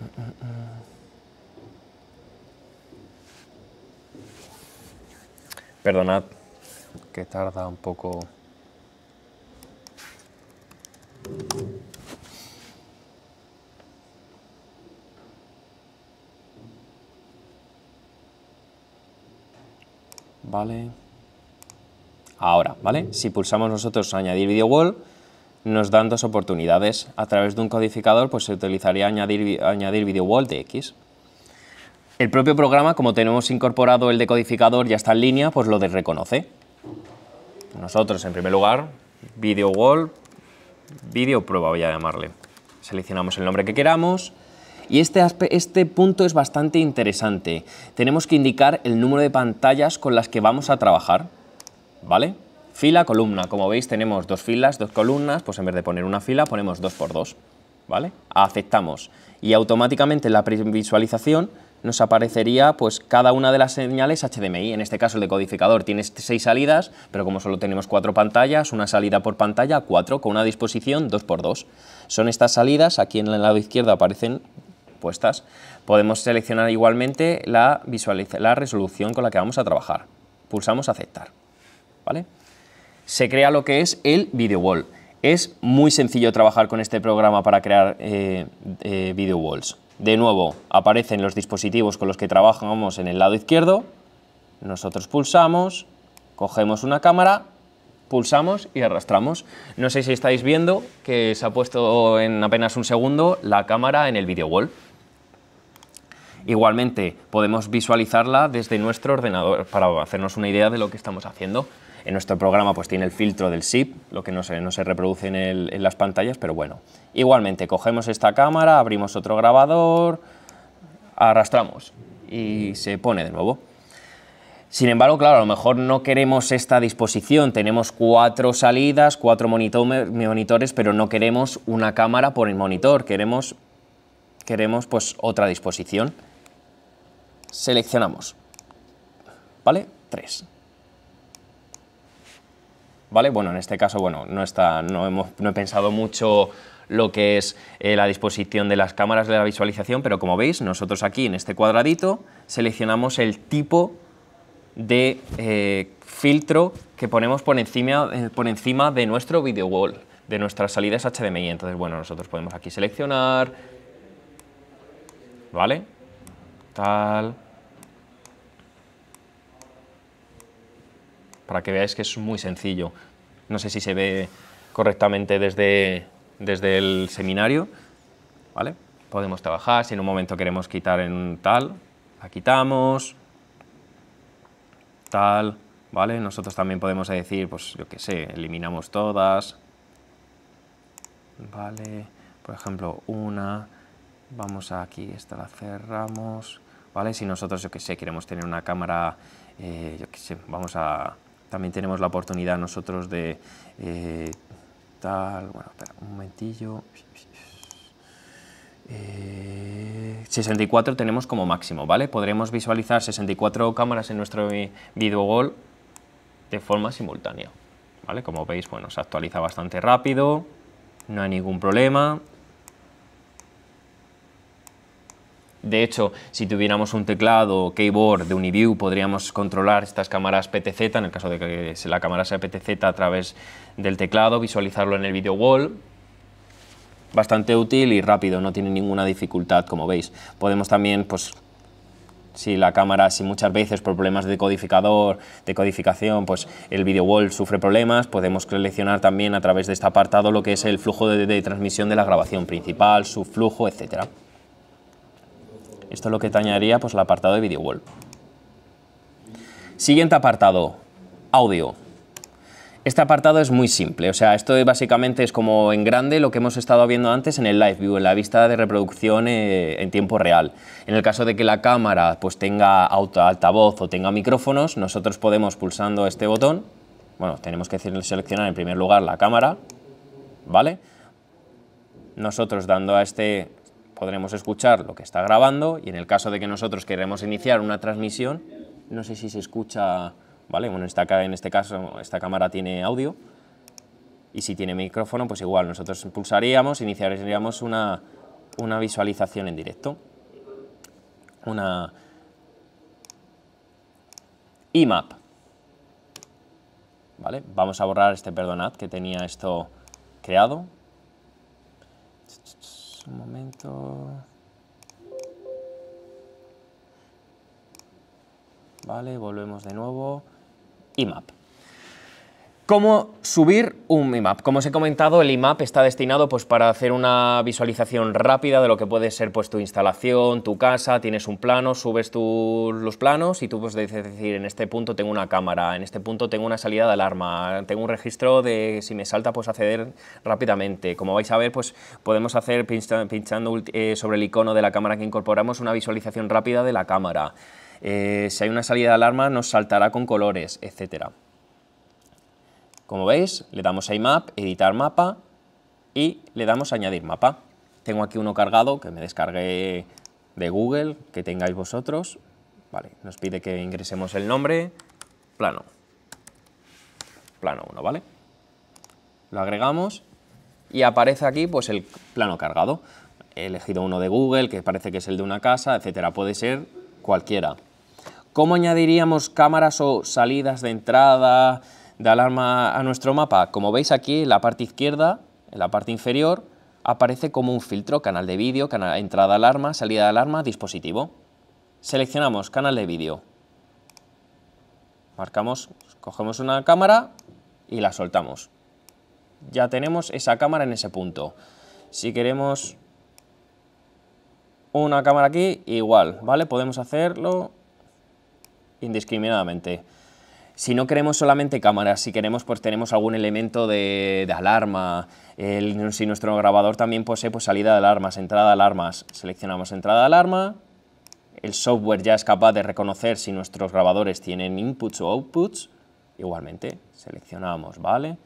mm, mm, mm. Perdonad que tarda un poco. Vale. Ahora, ¿vale? Si pulsamos nosotros añadir video wall, nos dan dos oportunidades. A través de un codificador, pues se utilizaría añadir, añadir video wall de X. El propio programa, como tenemos incorporado el decodificador, ya está en línea, pues lo desreconoce. Nosotros, en primer lugar, video wall, video prueba voy a llamarle. Seleccionamos el nombre que queramos y este, este punto es bastante interesante. Tenemos que indicar el número de pantallas con las que vamos a trabajar, ¿vale? Fila, columna. Como veis tenemos dos filas, dos columnas, pues en vez de poner una fila ponemos dos por dos, ¿vale? Aceptamos y automáticamente la visualización nos aparecería pues cada una de las señales HDMI. En este caso el decodificador tiene este seis salidas, pero como solo tenemos cuatro pantallas, una salida por pantalla, cuatro, con una disposición dos por dos. Son estas salidas, aquí en el lado izquierdo aparecen puestas. Podemos seleccionar igualmente la, la resolución con la que vamos a trabajar. Pulsamos aceptar. ¿Vale? Se crea lo que es el video wall. Es muy sencillo trabajar con este programa para crear eh, eh, video walls. De nuevo, aparecen los dispositivos con los que trabajamos en el lado izquierdo. Nosotros pulsamos, cogemos una cámara, pulsamos y arrastramos. No sé si estáis viendo que se ha puesto en apenas un segundo la cámara en el video wall. Igualmente, podemos visualizarla desde nuestro ordenador para hacernos una idea de lo que estamos haciendo. En nuestro programa pues tiene el filtro del SIP, lo que no se, reproduce en, las pantallas, pero bueno. Igualmente, cogemos esta cámara, abrimos otro grabador, arrastramos y se pone de nuevo. Sin embargo, claro, a lo mejor no queremos esta disposición. Tenemos cuatro salidas, cuatro monitores, pero no queremos una cámara por el monitor. Queremos, queremos pues otra disposición. Seleccionamos. ¿Vale? Tres. Bueno, en este caso, bueno, no, está, no, hemos, no he pensado mucho lo que es eh, la disposición de las cámaras de la visualización, pero como veis, nosotros aquí en este cuadradito seleccionamos el tipo de eh, filtro que ponemos por encima, eh, por encima de nuestro video wall, de nuestras salidas HDMI. Entonces, bueno, nosotros podemos aquí seleccionar, ¿vale? Tal, para que veáis que es muy sencillo. No sé si se ve correctamente desde, desde el seminario, ¿vale? Podemos trabajar, si en un momento queremos quitar en tal, la quitamos, tal, ¿vale? Nosotros también podemos decir, pues yo que sé, eliminamos todas, ¿vale? Por ejemplo, una, vamos aquí, esta la cerramos, ¿vale? Si nosotros, yo que sé, queremos tener una cámara, eh, yo que sé, vamos a también tenemos la oportunidad nosotros de eh, tal, bueno, un momentillo, 64 eh, tenemos como máximo, ¿vale? Podremos visualizar 64 cámaras en nuestro videogol de forma simultánea, ¿vale? Como veis, bueno, se actualiza bastante rápido, no hay ningún problema, De hecho, si tuviéramos un teclado o keyboard de Uniview, podríamos controlar estas cámaras PTZ, en el caso de que la cámara sea PTZ a través del teclado, visualizarlo en el video wall, bastante útil y rápido, no tiene ninguna dificultad, como veis. Podemos también, pues, si la cámara, si muchas veces por problemas de codificador, de codificación, pues el video wall sufre problemas, podemos seleccionar también a través de este apartado lo que es el flujo de, transmisión de la grabación principal, su flujo, etcétera. Esto es lo que te añadiría pues, el apartado de video Siguiente apartado, audio. Este apartado es muy simple, o sea, esto básicamente es como en grande lo que hemos estado viendo antes en el live view, en la vista de reproducción eh, en tiempo real. En el caso de que la cámara pues tenga altavoz o tenga micrófonos, nosotros podemos pulsando este botón, bueno, tenemos que seleccionar en primer lugar la cámara, ¿vale? Nosotros dando a este podremos escuchar lo que está grabando y en el caso de que nosotros queremos iniciar una transmisión, no sé si se escucha, ¿vale? Bueno, esta, en este caso esta cámara tiene audio y si tiene micrófono, pues igual, nosotros pulsaríamos, iniciaríamos una, una visualización en directo. Una IMAP. ¿Vale? Vamos a borrar este perdonad que tenía esto creado un momento. Vale, volvemos de nuevo. IMAP. ¿Cómo subir un IMAP? Como os he comentado, el IMAP está destinado pues, para hacer una visualización rápida de lo que puede ser pues, tu instalación, tu casa, tienes un plano, subes los planos y tú puedes decir, en este punto tengo una cámara, en este punto tengo una salida de alarma, tengo un registro de si me salta, pues acceder rápidamente. Como vais a ver, pues podemos hacer pinchando eh, sobre el icono de la cámara que incorporamos una visualización rápida de la cámara. Eh, si hay una salida de alarma, nos saltará con colores, etcétera. Como veis, le damos a IMAP, editar mapa y le damos a añadir mapa. Tengo aquí uno cargado que me descargué de Google, que tengáis vosotros. Vale, nos pide que ingresemos el nombre, plano. Plano 1, ¿vale? Lo agregamos y aparece aquí pues el plano cargado. He elegido uno de Google, que parece que es el de una casa, etcétera. Puede ser cualquiera. ¿Cómo añadiríamos cámaras o salidas de entrada? de alarma a nuestro mapa, como veis aquí en la parte izquierda, en la parte inferior, aparece como un filtro, canal de vídeo, entrada de alarma, salida de alarma, dispositivo. Seleccionamos canal de vídeo. Marcamos, cogemos una cámara y la soltamos. Ya tenemos esa cámara en ese punto. Si queremos una cámara aquí, igual, ¿vale? Podemos hacerlo indiscriminadamente si no queremos solamente cámaras, si queremos, pues tenemos algún elemento de, alarma, si nuestro grabador también posee pues, salida de alarmas, entrada de alarmas, seleccionamos entrada de alarma, el software ya es capaz de reconocer si nuestros grabadores tienen inputs o outputs, igualmente seleccionamos, ¿vale?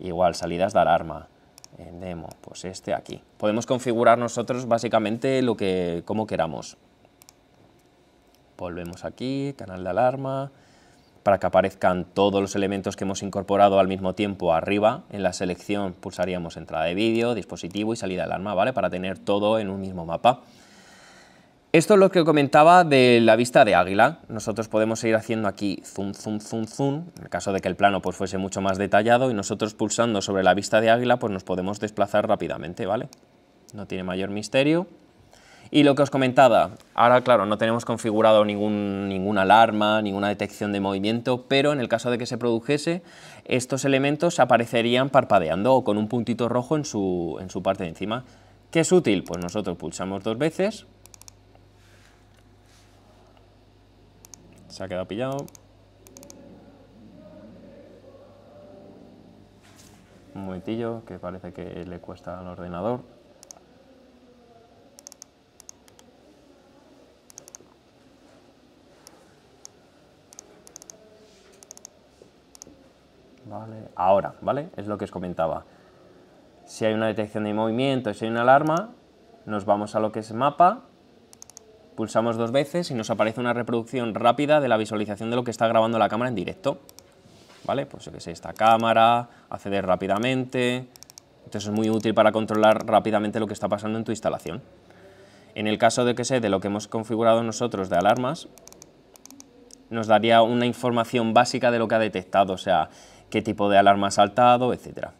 Igual, salidas de alarma, en demo, pues este aquí. Podemos configurar nosotros básicamente lo que, como queramos. Volvemos aquí, canal de alarma, para que aparezcan todos los elementos que hemos incorporado al mismo tiempo arriba. En la selección pulsaríamos entrada de vídeo, dispositivo y salida de alarma, ¿vale? Para tener todo en un mismo mapa. Esto es lo que comentaba de la vista de águila. Nosotros podemos ir haciendo aquí zoom, zoom, zoom, zoom, en el caso de que el plano pues, fuese mucho más detallado y nosotros pulsando sobre la vista de águila pues nos podemos desplazar rápidamente, ¿vale? No tiene mayor misterio. Y lo que os comentaba, ahora claro, no tenemos configurado ningún, ninguna alarma, ninguna detección de movimiento, pero en el caso de que se produjese, estos elementos aparecerían parpadeando o con un puntito rojo en su, en su parte de encima. ¿Qué es útil? Pues nosotros pulsamos dos veces. Se ha quedado pillado. Un momentillo, que parece que le cuesta al ordenador. ahora, ¿vale? Es lo que os comentaba. Si hay una detección de movimiento, si hay una alarma, nos vamos a lo que es mapa, pulsamos dos veces y nos aparece una reproducción rápida de la visualización de lo que está grabando la cámara en directo. ¿Vale? Pues si que sea esta cámara, acceder rápidamente... Entonces es muy útil para controlar rápidamente lo que está pasando en tu instalación. En el caso de que se de lo que hemos configurado nosotros de alarmas, nos daría una información básica de lo que ha detectado, o sea, qué tipo de alarma ha saltado, etcétera.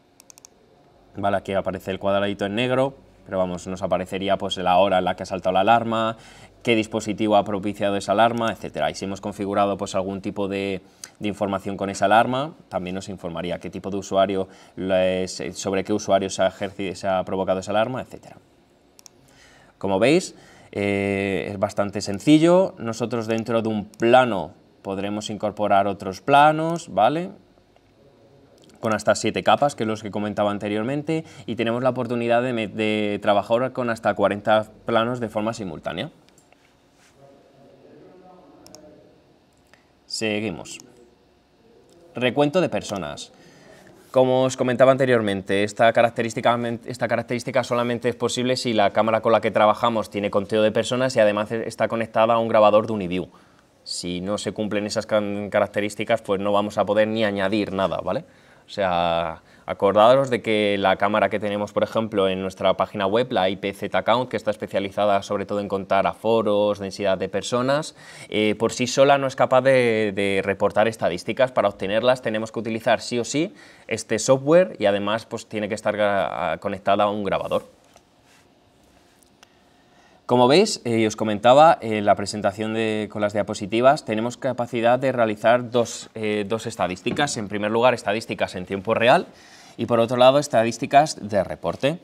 Vale, aquí aparece el cuadradito en negro, pero vamos, nos aparecería pues la hora en la que ha saltado la alarma, qué dispositivo ha propiciado esa alarma, etcétera. Y si hemos configurado pues algún tipo de, información con esa alarma, también nos informaría qué tipo de usuario, eh, sobre qué usuario se ha, ejercido, se ha provocado esa alarma, etcétera. Como veis, eh, es bastante sencillo. Nosotros dentro de un plano podremos incorporar otros planos, ¿vale? con hasta 7 capas, que los que comentaba anteriormente, y tenemos la oportunidad de, trabajar con hasta 40 planos de forma simultánea. Seguimos. Recuento de personas. Como os comentaba anteriormente, esta característica, esta característica solamente es posible si la cámara con la que trabajamos tiene conteo de personas y además e-, está conectada a un grabador de Uniview. Si no se cumplen esas características, pues no vamos a poder ni añadir nada, ¿vale? O sea, acordaros de que la cámara que tenemos, por ejemplo, en nuestra página web, la IPZ Account, que está especializada sobre todo en contar aforos, densidad de personas, eh, por sí sola no es capaz de, de, reportar estadísticas. Para obtenerlas tenemos que utilizar sí o sí este software y además pues, tiene que estar conectada a un grabador. Como veis, eh, os comentaba eh, en la presentación con las diapositivas, tenemos capacidad de realizar dos, eh, dos, estadísticas. En primer lugar, estadísticas en tiempo real y por otro lado, estadísticas de reporte.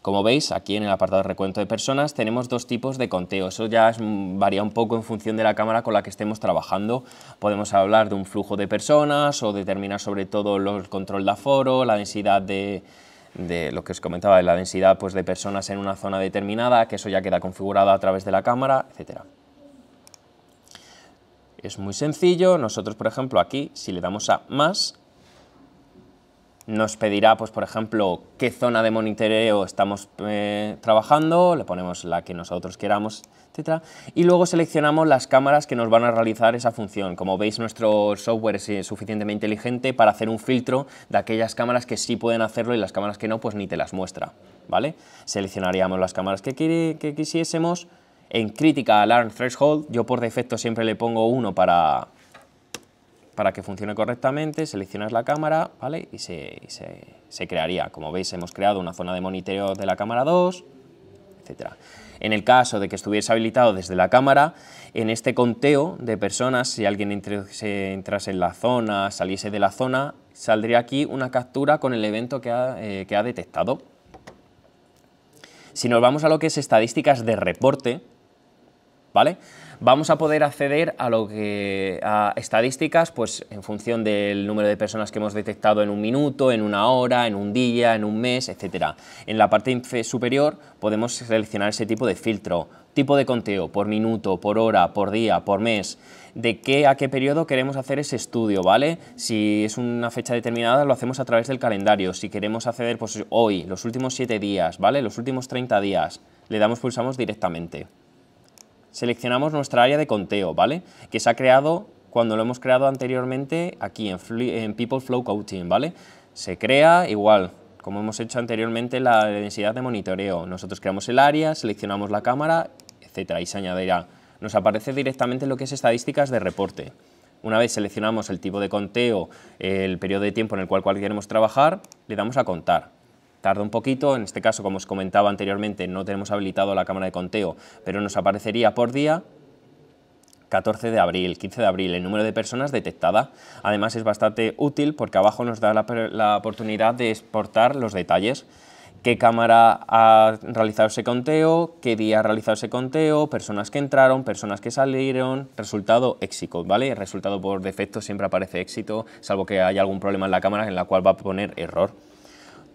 Como veis, aquí en el apartado de recuento de personas tenemos dos tipos de conteo. Eso ya mm, varía un poco en función de la cámara con la que estemos trabajando. Podemos hablar de un flujo de personas o determinar sobre todo el control de aforo, la densidad de, de lo que os comentaba, de la densidad pues, de personas en una zona determinada, que eso ya queda configurado a través de la cámara, etc. Es muy sencillo, nosotros por ejemplo aquí, si le damos a más, nos pedirá, pues, por ejemplo, qué zona de monitoreo estamos eh, trabajando, le ponemos la que nosotros queramos, etc. Y luego seleccionamos las cámaras que nos van a realizar esa función. Como veis, nuestro software es eh, suficientemente inteligente para hacer un filtro de aquellas cámaras que sí pueden hacerlo y las cámaras que no, pues ni te las muestra. ¿vale? Seleccionaríamos las cámaras que, que quisiésemos. En crítica alarm threshold, yo por defecto siempre le pongo uno para para que funcione correctamente, seleccionas la cámara ¿vale? y, se, crearía. Como veis, hemos creado una zona de monitoreo de la cámara 2, etc. En el caso de que estuviese habilitado desde la cámara, en este conteo de personas, si alguien entrase, en la zona, saliese de la zona, saldría aquí una captura con el evento que ha, eh, que ha detectado. Si nos vamos a lo que es estadísticas de reporte, ¿vale? vamos a poder acceder a lo que a estadísticas pues en función del número de personas que hemos detectado en un minuto, en una hora, en un día, en un mes, etcétera. En la parte superior podemos seleccionar ese tipo de filtro, tipo de conteo, por minuto, por hora, por día, por mes, de qué a qué periodo queremos hacer ese estudio, ¿vale? Si es una fecha determinada lo hacemos a través del calendario, si queremos acceder pues hoy, los últimos 7 días, ¿vale? Los últimos 30 días, le damos pulsamos directamente seleccionamos nuestra área de conteo, ¿vale? Que se ha creado cuando lo hemos creado anteriormente aquí en, People Flow Coaching, ¿vale? Se crea igual, como hemos hecho anteriormente la densidad de monitoreo. Nosotros creamos el área, seleccionamos la cámara, etcétera, y se añadirá. Nos aparece directamente lo que es estadísticas de reporte. Una vez seleccionamos el tipo de conteo, el periodo de tiempo en el cual queremos trabajar, le damos a contar un poquito, en este caso, como os comentaba anteriormente, no tenemos habilitado la cámara de conteo, pero nos aparecería por día 14 de abril, 15 de abril, el número de personas detectada. Además es bastante útil porque abajo nos da la, oportunidad de exportar los detalles. Qué cámara ha realizado ese conteo, qué día ha realizado ese conteo, personas que entraron, personas que salieron, resultado éxito, ¿vale? El resultado por defecto siempre aparece éxito, salvo que haya algún problema en la cámara en la cual va a poner error.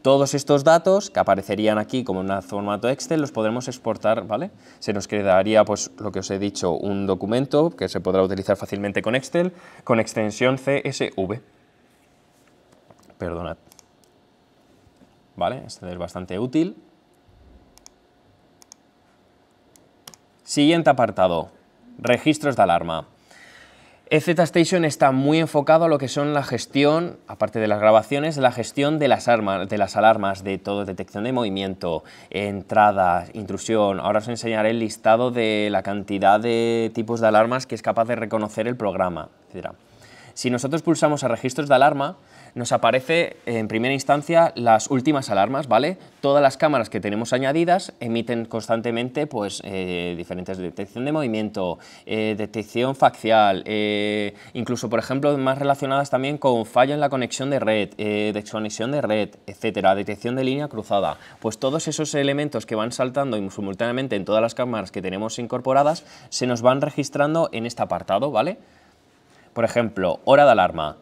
Todos estos datos que aparecerían aquí como en un formato Excel los podremos exportar, ¿vale? Se nos quedaría, pues lo que os he dicho, un documento que se podrá utilizar fácilmente con Excel con extensión CSV. Perdonad. ¿Vale? Este es bastante útil. Siguiente apartado, registros de alarma. EZ Station está muy enfocado a lo que son la gestión, aparte de las grabaciones, la gestión de las, armas, de las alarmas, de todo, detección de movimiento, entrada, intrusión. Ahora os enseñaré el listado de la cantidad de tipos de alarmas que es capaz de reconocer el programa, etcétera. Si nosotros pulsamos a registros de alarma, nos aparece en primera instancia las últimas alarmas, ¿vale? Todas las cámaras que tenemos añadidas emiten constantemente pues, eh, diferentes detección de movimiento, eh, detección facial, eh, incluso, por ejemplo, más relacionadas también con fallo en la conexión de red, desconexión de red, etcétera, detección de línea cruzada. Pues todos esos elementos que van saltando simultáneamente en todas las cámaras que tenemos incorporadas se nos van registrando en este apartado, ¿vale? Por ejemplo, hora de alarma.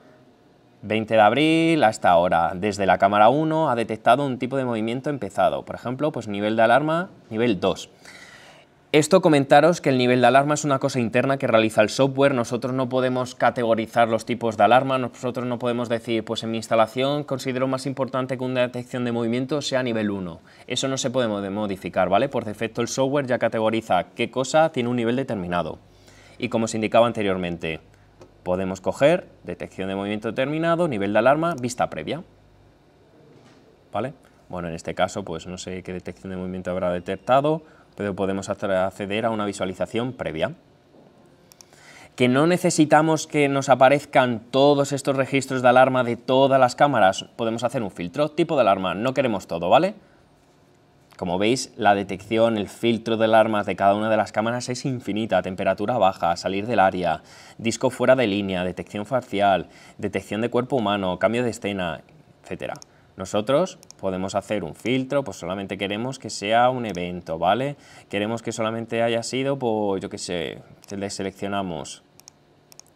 20 de abril hasta ahora, desde la cámara 1 ha detectado un tipo de movimiento empezado, por ejemplo, pues nivel de alarma, nivel 2. Esto comentaros que el nivel de alarma es una cosa interna que realiza el software, nosotros no podemos categorizar los tipos de alarma, nosotros no podemos decir, pues en mi instalación considero más importante que una detección de movimiento sea nivel 1. Eso no se puede modificar, ¿vale? Por defecto el software ya categoriza qué cosa tiene un nivel determinado. Y como os indicaba anteriormente, podemos coger detección de movimiento determinado, nivel de alarma, vista previa. ¿Vale? Bueno, en este caso, pues no sé qué detección de movimiento habrá detectado, pero podemos acceder a una visualización previa. ¿Que no necesitamos que nos aparezcan todos estos registros de alarma de todas las cámaras? Podemos hacer un filtro, tipo de alarma, no queremos todo, ¿vale? Como veis, la detección, el filtro de alarmas de cada una de las cámaras es infinita, temperatura baja, salir del área, disco fuera de línea, detección facial, detección de cuerpo humano, cambio de escena, etc. Nosotros podemos hacer un filtro, pues solamente queremos que sea un evento, ¿vale? Queremos que solamente haya sido, pues yo qué sé, le seleccionamos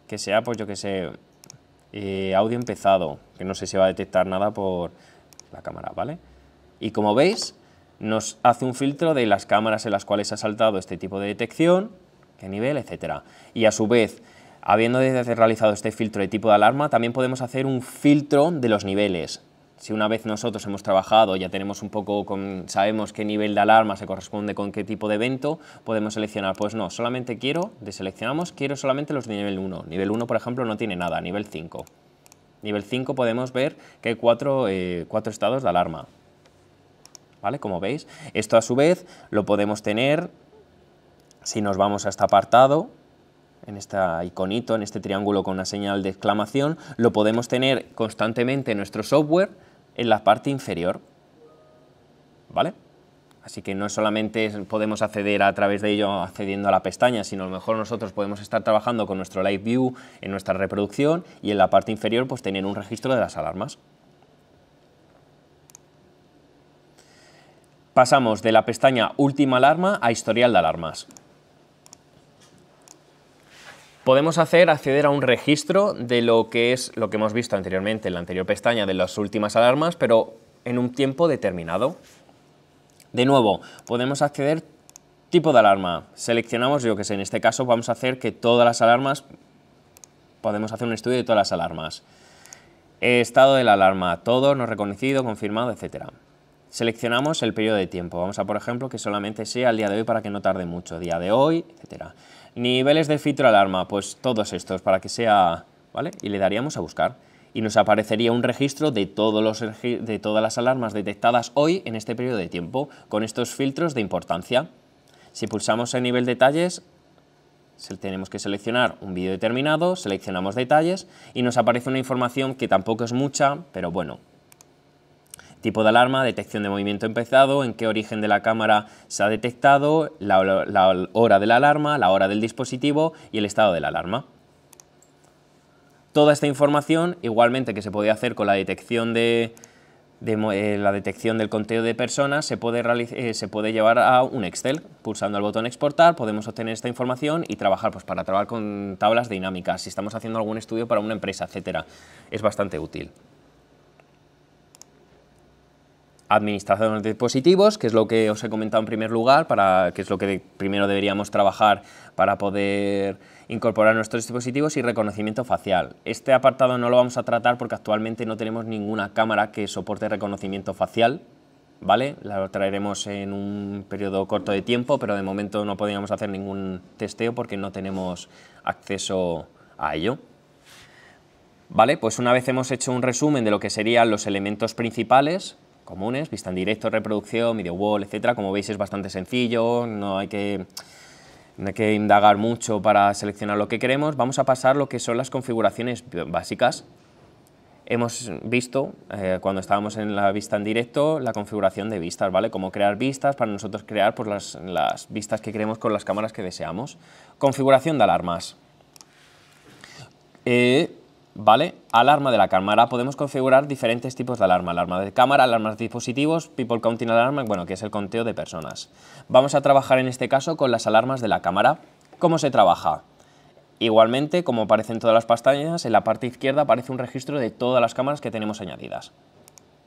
que sea, pues yo qué sé, eh, audio empezado, que no sé si va a detectar nada por la cámara, ¿vale? Y como veis, nos hace un filtro de las cámaras en las cuales ha saltado este tipo de detección, qué nivel, etcétera. Y a su vez, habiendo realizado este filtro de tipo de alarma, también podemos hacer un filtro de los niveles. Si una vez nosotros hemos trabajado, ya tenemos un poco, sabemos qué nivel de alarma se corresponde con qué tipo de evento, podemos seleccionar, pues no, solamente quiero, deseleccionamos, quiero solamente los de nivel 1. Nivel 1, por ejemplo, no tiene nada, nivel 5. Nivel 5 podemos ver que hay cuatro eh, estados de alarma. ¿vale? Como veis, esto a su vez lo podemos tener si nos vamos a este apartado, en este iconito, en este triángulo con una señal de exclamación, lo podemos tener constantemente en nuestro software en la parte inferior, ¿vale? Así que no solamente podemos acceder a través de ello accediendo a la pestaña, sino a lo mejor nosotros podemos estar trabajando con nuestro Live View en nuestra reproducción y en la parte inferior pues tener un registro de las alarmas. Pasamos de la pestaña Última alarma a Historial de alarmas. Podemos hacer acceder a un registro de lo que es lo que hemos visto anteriormente en la anterior pestaña de las últimas alarmas, pero en un tiempo determinado. De nuevo, podemos acceder tipo de alarma. Seleccionamos, yo que sé, en este caso vamos a hacer que todas las alarmas, podemos hacer un estudio de todas las alarmas. estado de la alarma, todo, no reconocido, confirmado, etcétera. Seleccionamos el periodo de tiempo. Vamos a, por ejemplo, que solamente sea el día de hoy para que no tarde mucho. Día de hoy, etcétera. Niveles de filtro alarma, pues todos estos para que sea... ¿Vale? Y le daríamos a buscar. Y nos aparecería un registro de, todos los, de todas las alarmas detectadas hoy en este periodo de tiempo, con estos filtros de importancia. Si pulsamos en nivel detalles, tenemos que seleccionar un vídeo determinado, seleccionamos detalles y nos aparece una información que tampoco es mucha, pero bueno, tipo de alarma, detección de movimiento empezado, en qué origen de la cámara se ha detectado, la, hora de la alarma, la hora del dispositivo y el estado de la alarma. Toda esta información, igualmente que se podía hacer con la detección de, eh, la detección del conteo de personas se puede, eh, se puede llevar a un Excel. Pulsando el botón exportar podemos obtener esta información y trabajar pues, para trabajar con tablas dinámicas, si estamos haciendo algún estudio para una empresa, etcétera. Es bastante útil administración de los dispositivos, que es lo que os he comentado en primer lugar, para, que es lo que primero deberíamos trabajar para poder incorporar nuestros dispositivos y reconocimiento facial. Este apartado no lo vamos a tratar porque actualmente no tenemos ninguna cámara que soporte reconocimiento facial, ¿vale? La traeremos en un periodo corto de tiempo, pero de momento no podríamos hacer ningún testeo porque no tenemos acceso a ello. Vale, pues una vez hemos hecho un resumen de lo que serían los elementos principales, comunes, vista en directo, reproducción, video wall, etcétera. Como veis es bastante sencillo, no hay que que indagar mucho para seleccionar lo que queremos. Vamos a pasar lo que son las configuraciones básicas. Hemos visto, eh, cuando estábamos en la vista en directo, la configuración de vistas, ¿vale? Cómo crear vistas, para nosotros crear pues, las, vistas que queremos con las cámaras que deseamos. Configuración de alarmas. Eh, ¿vale? Alarma de la cámara. Podemos configurar diferentes tipos de alarma. Alarma de cámara, alarmas de dispositivos, people counting alarma, bueno, que es el conteo de personas. Vamos a trabajar en este caso con las alarmas de la cámara. ¿Cómo se trabaja? Igualmente, como aparece en todas las pestañas, en la parte izquierda aparece un registro de todas las cámaras que tenemos añadidas.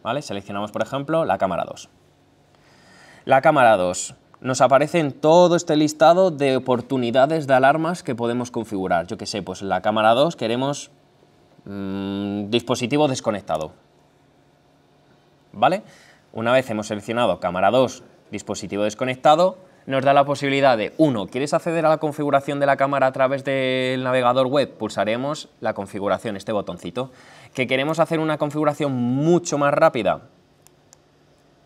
¿Vale? Seleccionamos, por ejemplo, la cámara 2. La cámara 2 nos aparece en todo este listado de oportunidades de alarmas que podemos configurar. Yo que sé, pues en la cámara 2 queremos Mm, dispositivo desconectado. ¿Vale? Una vez hemos seleccionado cámara 2, dispositivo desconectado, nos da la posibilidad de, uno, ¿quieres acceder a la configuración de la cámara a través del navegador web? Pulsaremos la configuración, este botoncito. ¿Que queremos hacer una configuración mucho más rápida?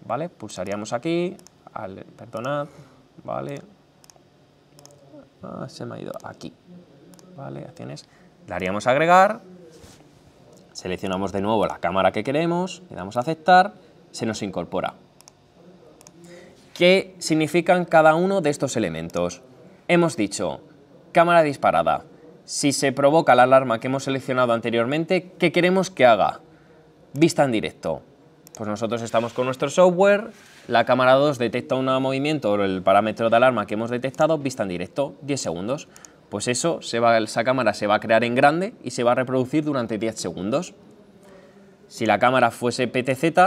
¿Vale? Pulsaríamos aquí, perdonad, ¿vale? Ah, se me ha ido aquí, ¿vale? Acciones. Daríamos agregar Seleccionamos de nuevo la cámara que queremos, le damos a aceptar, se nos incorpora. ¿Qué significan cada uno de estos elementos? Hemos dicho, cámara disparada. Si se provoca la alarma que hemos seleccionado anteriormente, ¿qué queremos que haga? Vista en directo. Pues nosotros estamos con nuestro software, la cámara 2 detecta un movimiento o el parámetro de alarma que hemos detectado, vista en directo, 10 segundos. Pues eso, se va, esa cámara se va a crear en grande y se va a reproducir durante 10 segundos. Si la cámara fuese PTZ,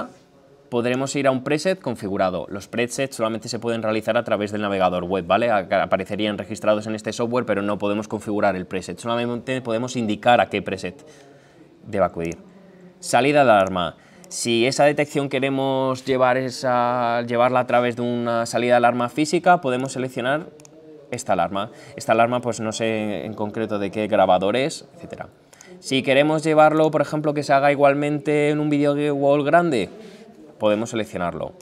podremos ir a un preset configurado. Los presets solamente se pueden realizar a través del navegador web, ¿vale? Aparecerían registrados en este software, pero no podemos configurar el preset. Solamente podemos indicar a qué preset debe acudir. Salida de alarma. Si esa detección queremos llevar llevarla a través de una salida de alarma física, podemos seleccionar esta alarma. Esta alarma pues no sé en concreto de qué grabador es, etc. Si queremos llevarlo, por ejemplo, que se haga igualmente en un video wall grande, podemos seleccionarlo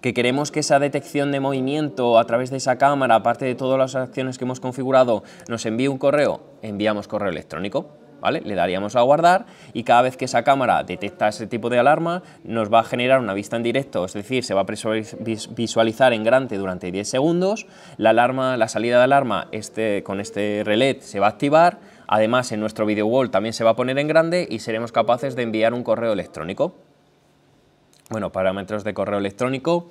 que queremos que esa detección de movimiento a través de esa cámara, aparte de todas las acciones que hemos configurado, nos envíe un correo, enviamos correo electrónico. Le daríamos a guardar y cada vez que esa cámara detecta ese tipo de alarma, nos va a generar una vista en directo, es decir, se va a visualizar en grande durante 10 segundos, la alarma, la salida de alarma este, con este relé se va a activar, además en nuestro video wall también se va a poner en grande y seremos capaces de enviar un correo electrónico. Bueno, parámetros de correo electrónico,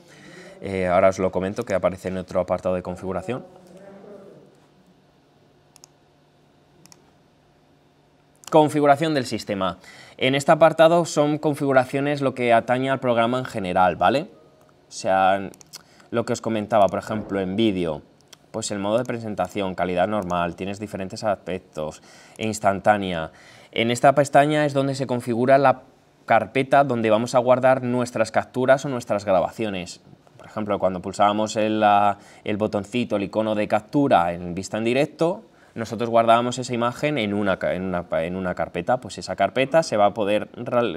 eh, ahora os lo comento que aparece en otro apartado de configuración. Configuración del sistema. En este apartado son configuraciones lo que atañe al programa en general, ¿vale? O sea, lo que os comentaba, por ejemplo, en vídeo, pues el modo de presentación, calidad normal, tienes diferentes aspectos, e instantánea. En esta pestaña es donde se configura la carpeta donde vamos a guardar nuestras capturas o nuestras grabaciones. Por ejemplo, cuando pulsábamos el, el botoncito, el icono de captura en vista en directo, nosotros guardábamos esa imagen en una, en una, en una carpeta, pues esa carpeta se va a poder,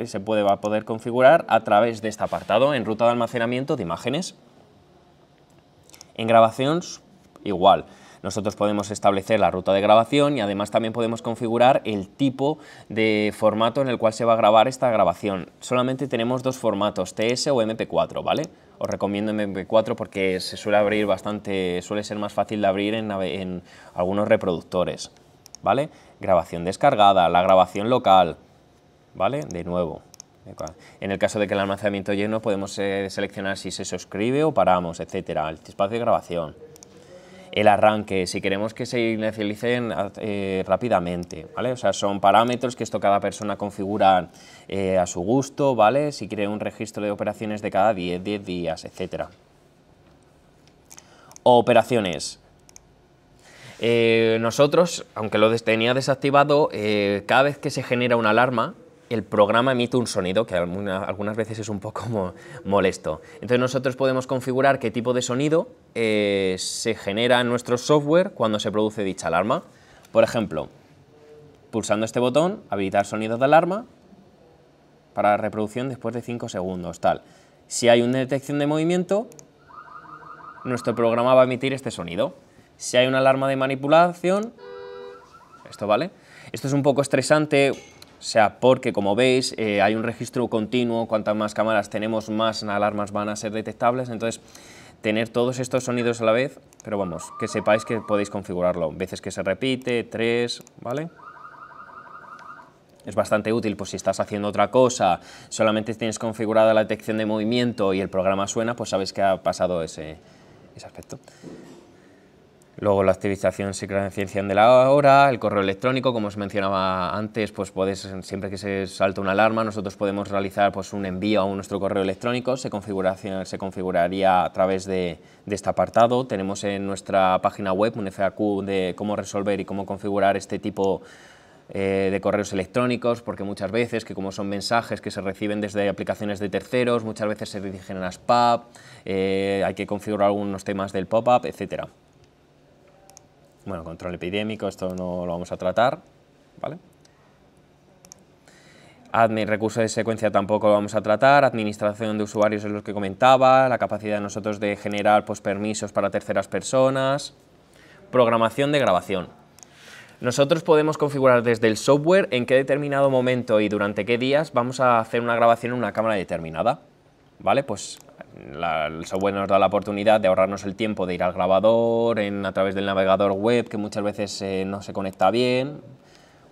se puede, va a poder configurar a través de este apartado en ruta de almacenamiento de imágenes. En grabaciones, igual. Nosotros podemos establecer la ruta de grabación y además también podemos configurar el tipo de formato en el cual se va a grabar esta grabación. Solamente tenemos dos formatos, TS o MP4, ¿vale? Os recomiendo MP4 porque se suele abrir bastante, suele ser más fácil de abrir en, algunos reproductores, ¿vale? Grabación descargada, la grabación local, ¿vale? De nuevo, en el caso de que el almacenamiento lleno podemos eh, seleccionar si se suscribe o paramos, etcétera, el espacio de grabación el arranque, si queremos que se inicialicen eh, rápidamente, ¿vale? O sea, son parámetros que esto cada persona configura eh, a su gusto, ¿vale? Si quiere un registro de operaciones de cada 10, 10 días, etcétera. Operaciones. Eh, nosotros, aunque lo tenía desactivado, cada vez que se genera una alarma, el programa emite un sonido que algunas veces es un poco molesto. Entonces nosotros podemos configurar qué tipo de sonido eh, se genera en nuestro software cuando se produce dicha alarma. Por ejemplo, pulsando este botón, habilitar sonido de alarma para reproducción después de 5 segundos, tal. Si hay una detección de movimiento, nuestro programa va a emitir este sonido. Si hay una alarma de manipulación, esto vale. Esto es un poco estresante o sea, porque como veis eh, hay un registro continuo, cuantas más cámaras tenemos más alarmas van a ser detectables, entonces tener todos estos sonidos a la vez, pero vamos, que sepáis que podéis configurarlo, veces que se repite, tres, ¿vale? es bastante útil, pues si estás haciendo otra cosa, solamente tienes configurada la detección de movimiento y el programa suena, pues sabes que ha pasado ese aspecto. Luego la activización se crea en ciencia de la hora, el correo electrónico, como os mencionaba antes, pues podéis, siempre que se salta una alarma, nosotros podemos realizar pues, un envío a nuestro correo electrónico, se, se configuraría a través de, este apartado. Tenemos en nuestra página web un FAQ de cómo resolver y cómo configurar este tipo eh, de correos electrónicos, porque muchas veces, que como son mensajes que se reciben desde aplicaciones de terceros, muchas veces se dirigen a las eh, hay que configurar algunos temas del pop-up, etcétera. Bueno, control epidémico, esto no lo vamos a tratar, ¿vale? Admin, recursos de secuencia tampoco lo vamos a tratar, administración de usuarios es lo que comentaba, la capacidad de nosotros de generar pues, permisos para terceras personas, programación de grabación. Nosotros podemos configurar desde el software en qué determinado momento y durante qué días vamos a hacer una grabación en una cámara determinada. ¿vale? Pues el software nos da la oportunidad de ahorrarnos el tiempo de ir al grabador, en, a través del navegador web, que muchas veces eh, no se conecta bien,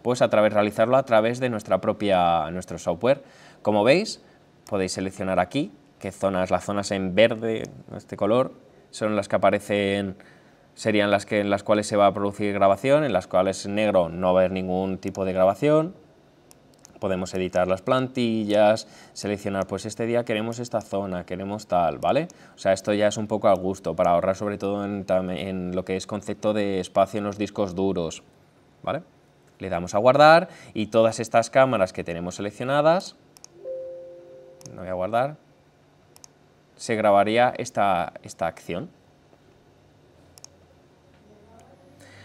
pues a través, realizarlo a través de nuestra propia, nuestro software. Como veis, podéis seleccionar aquí qué zonas, las zonas en verde, este color, son las que aparecen, serían las que, en las cuales se va a producir grabación, en las cuales en negro no va a haber ningún tipo de grabación, podemos editar las plantillas, seleccionar pues este día queremos esta zona, queremos tal, ¿vale? O sea, esto ya es un poco a gusto para ahorrar sobre todo en, lo que es concepto de espacio en los discos duros, ¿vale? Le damos a guardar y todas estas cámaras que tenemos seleccionadas, no voy a guardar, se grabaría esta, esta acción.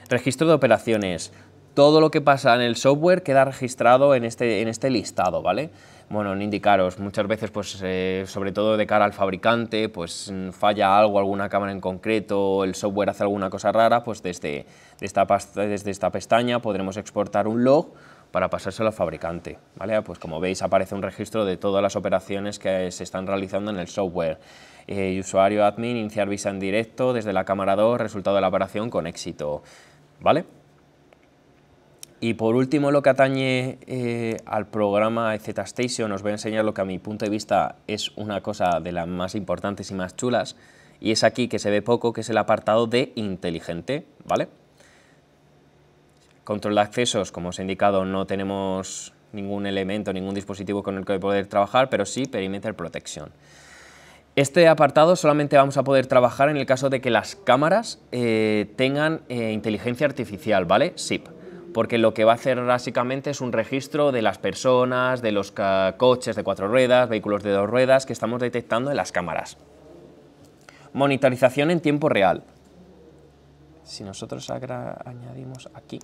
Registro de operaciones todo lo que pasa en el software queda registrado en este, en este listado, ¿vale? Bueno, en indicaros, muchas veces, pues, eh, sobre todo de cara al fabricante, pues falla algo, alguna cámara en concreto, el software hace alguna cosa rara, pues desde, esta, desde esta pestaña podremos exportar un log para pasárselo al fabricante. ¿vale? Pues como veis aparece un registro de todas las operaciones que se están realizando en el software. Eh, usuario admin, iniciar visa en directo desde la cámara 2, resultado de la operación con éxito. ¿Vale? Y por último, lo que atañe eh, al programa Z Station, os voy a enseñar lo que a mi punto de vista es una cosa de las más importantes y más chulas, y es aquí que se ve poco, que es el apartado de inteligente, ¿vale? Control de accesos, como os he indicado, no tenemos ningún elemento, ningún dispositivo con el que poder trabajar, pero sí Perimeter Protection. Este apartado solamente vamos a poder trabajar en el caso de que las cámaras eh, tengan eh, inteligencia artificial, ¿vale? SIP porque lo que va a hacer básicamente es un registro de las personas, de los coches de cuatro ruedas, vehículos de dos ruedas que estamos detectando en las cámaras. Monitorización en tiempo real. Si nosotros añadimos aquí,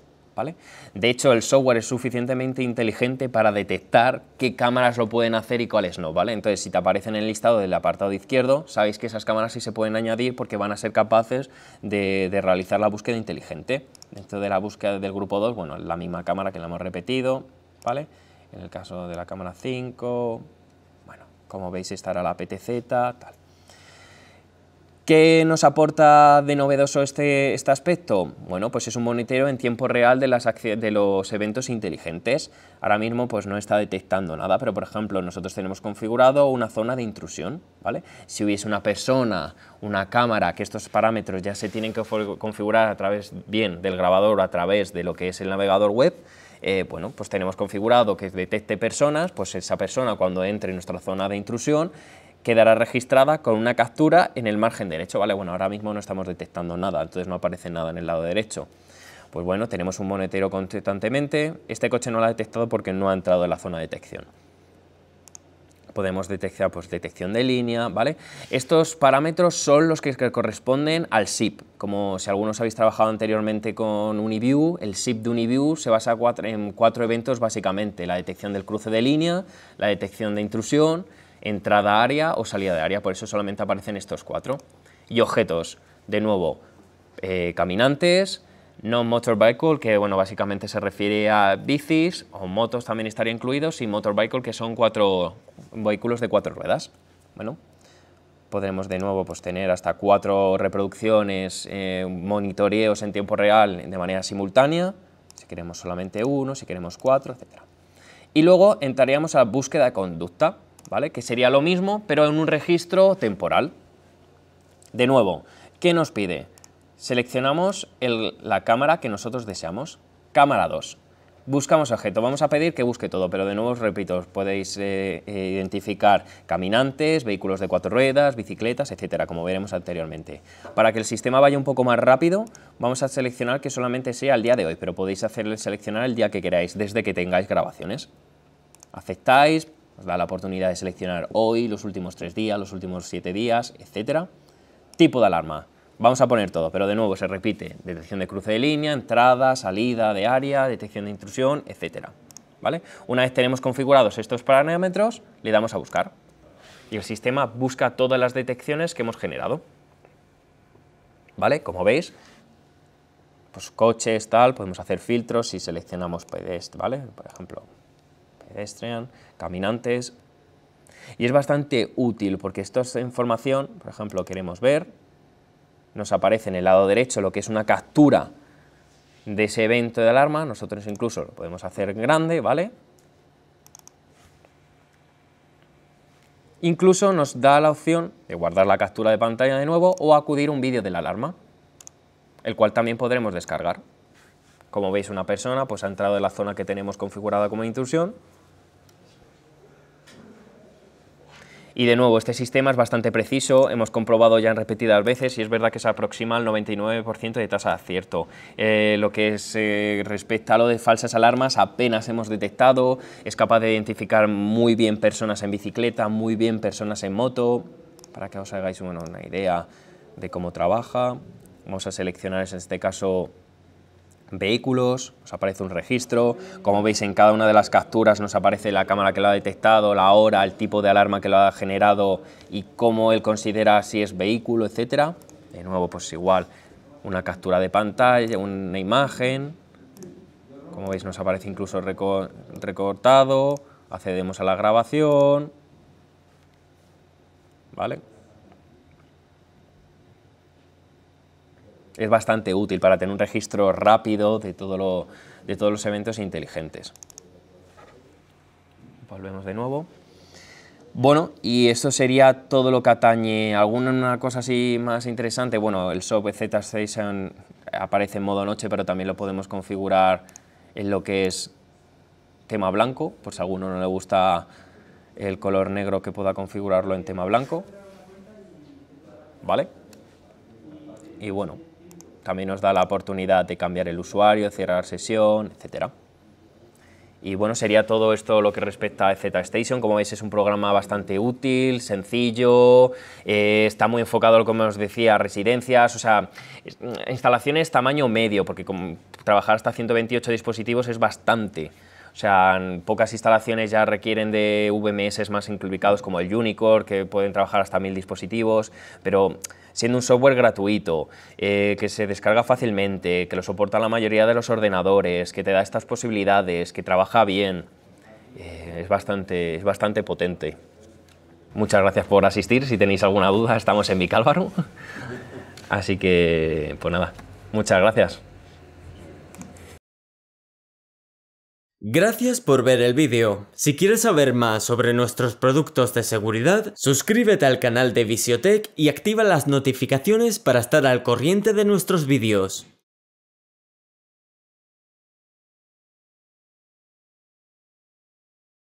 de hecho, el software es suficientemente inteligente para detectar qué cámaras lo pueden hacer y cuáles no, ¿vale? Entonces, si te aparecen en el listado del apartado izquierdo, sabéis que esas cámaras sí se pueden añadir porque van a ser capaces de, realizar la búsqueda inteligente. Dentro de la búsqueda del grupo 2, bueno, la misma cámara que la hemos repetido, ¿vale? En el caso de la cámara 5, bueno, como veis estará la PTZ, tal. ¿Qué nos aporta de novedoso este, este aspecto? Bueno, pues es un monitoreo en tiempo real de, las de los eventos inteligentes. Ahora mismo pues no está detectando nada, pero por ejemplo nosotros tenemos configurado una zona de intrusión. ¿vale? Si hubiese una persona, una cámara, que estos parámetros ya se tienen que configurar a través bien del grabador, o a través de lo que es el navegador web, eh, bueno, pues tenemos configurado que detecte personas, pues esa persona cuando entre en nuestra zona de intrusión quedará registrada con una captura en el margen derecho, ¿vale? Bueno, ahora mismo no estamos detectando nada, entonces no aparece nada en el lado derecho. Pues bueno, tenemos un monetero constantemente, este coche no lo ha detectado porque no ha entrado en la zona de detección. Podemos detectar pues, detección de línea, ¿vale? Estos parámetros son los que corresponden al SIP. Como si algunos habéis trabajado anteriormente con Uniview, el SIP de Uniview se basa en cuatro eventos básicamente. La detección del cruce de línea, la detección de intrusión, entrada área o salida de área, por eso solamente aparecen estos cuatro. Y objetos, de nuevo, eh, caminantes, non-motor que bueno, básicamente se refiere a bicis, o motos también estaría incluidos, y motor que son cuatro vehículos de cuatro ruedas. Bueno, podremos de nuevo pues, tener hasta cuatro reproducciones, eh, monitoreos en tiempo real de manera simultánea, si queremos solamente uno, si queremos cuatro, etc. Y luego entraríamos a búsqueda de conducta. ¿vale? Que sería lo mismo, pero en un registro temporal. De nuevo, ¿qué nos pide? Seleccionamos la cámara que nosotros deseamos. Cámara 2. Buscamos objeto. Vamos a pedir que busque todo, pero de nuevo os repito, podéis eh, eh, identificar caminantes, vehículos de cuatro ruedas, bicicletas, etcétera, como veremos anteriormente. Para que el sistema vaya un poco más rápido, vamos a seleccionar que solamente sea el día de hoy, pero podéis hacerle seleccionar el día que queráis, desde que tengáis grabaciones. Aceptáis, da la oportunidad de seleccionar hoy, los últimos tres días, los últimos siete días, etc. Tipo de alarma. Vamos a poner todo, pero de nuevo se repite. Detección de cruce de línea, entrada, salida de área, detección de intrusión, etc. ¿Vale? Una vez tenemos configurados estos parámetros, le damos a buscar. Y el sistema busca todas las detecciones que hemos generado. ¿Vale? Como veis, pues coches, tal, podemos hacer filtros si seleccionamos pedest ¿vale? Por ejemplo, caminantes. Y es bastante útil porque esta información, por ejemplo, queremos ver, nos aparece en el lado derecho lo que es una captura de ese evento de alarma, nosotros incluso lo podemos hacer grande, ¿vale? Incluso nos da la opción de guardar la captura de pantalla de nuevo o acudir un vídeo de la alarma, el cual también podremos descargar. Como veis, una persona pues, ha entrado en la zona que tenemos configurada como intrusión Y de nuevo, este sistema es bastante preciso, hemos comprobado ya en repetidas veces y es verdad que se aproxima al 99% de tasa de acierto. Eh, lo que es eh, respecto a lo de falsas alarmas, apenas hemos detectado, es capaz de identificar muy bien personas en bicicleta, muy bien personas en moto, para que os hagáis una idea de cómo trabaja. Vamos a seleccionar en este caso vehículos, os aparece un registro, como veis en cada una de las capturas nos aparece la cámara que lo ha detectado, la hora, el tipo de alarma que lo ha generado y cómo él considera si es vehículo, etcétera. De nuevo, pues igual, una captura de pantalla, una imagen, como veis nos aparece incluso recortado, accedemos a la grabación, ¿vale? es bastante útil para tener un registro rápido de, todo lo, de todos los eventos inteligentes. Volvemos de nuevo. Bueno, y esto sería todo lo que atañe. ¿Alguna cosa así más interesante? Bueno, el SOP z Station aparece en modo noche, pero también lo podemos configurar en lo que es tema blanco, por si a alguno no le gusta el color negro que pueda configurarlo en tema blanco. ¿Vale? Y bueno, también nos da la oportunidad de cambiar el usuario, cerrar sesión, etc. Y bueno, sería todo esto lo que respecta a ZStation. Como veis, es un programa bastante útil, sencillo, eh, está muy enfocado, como os decía, a residencias, o sea, mm, instalaciones tamaño medio, porque trabajar hasta 128 dispositivos es bastante. O sea, pocas instalaciones ya requieren de VMS más incluidos como el Unicore, que pueden trabajar hasta 1000 dispositivos, pero siendo un software gratuito, eh, que se descarga fácilmente, que lo soporta la mayoría de los ordenadores, que te da estas posibilidades, que trabaja bien, eh, es, bastante, es bastante potente. Muchas gracias por asistir. Si tenéis alguna duda, estamos en Vicálvaro. Así que, pues nada, muchas gracias. Gracias por ver el vídeo. Si quieres saber más sobre nuestros productos de seguridad, suscríbete al canal de Visiotech y activa las notificaciones para estar al corriente de nuestros vídeos.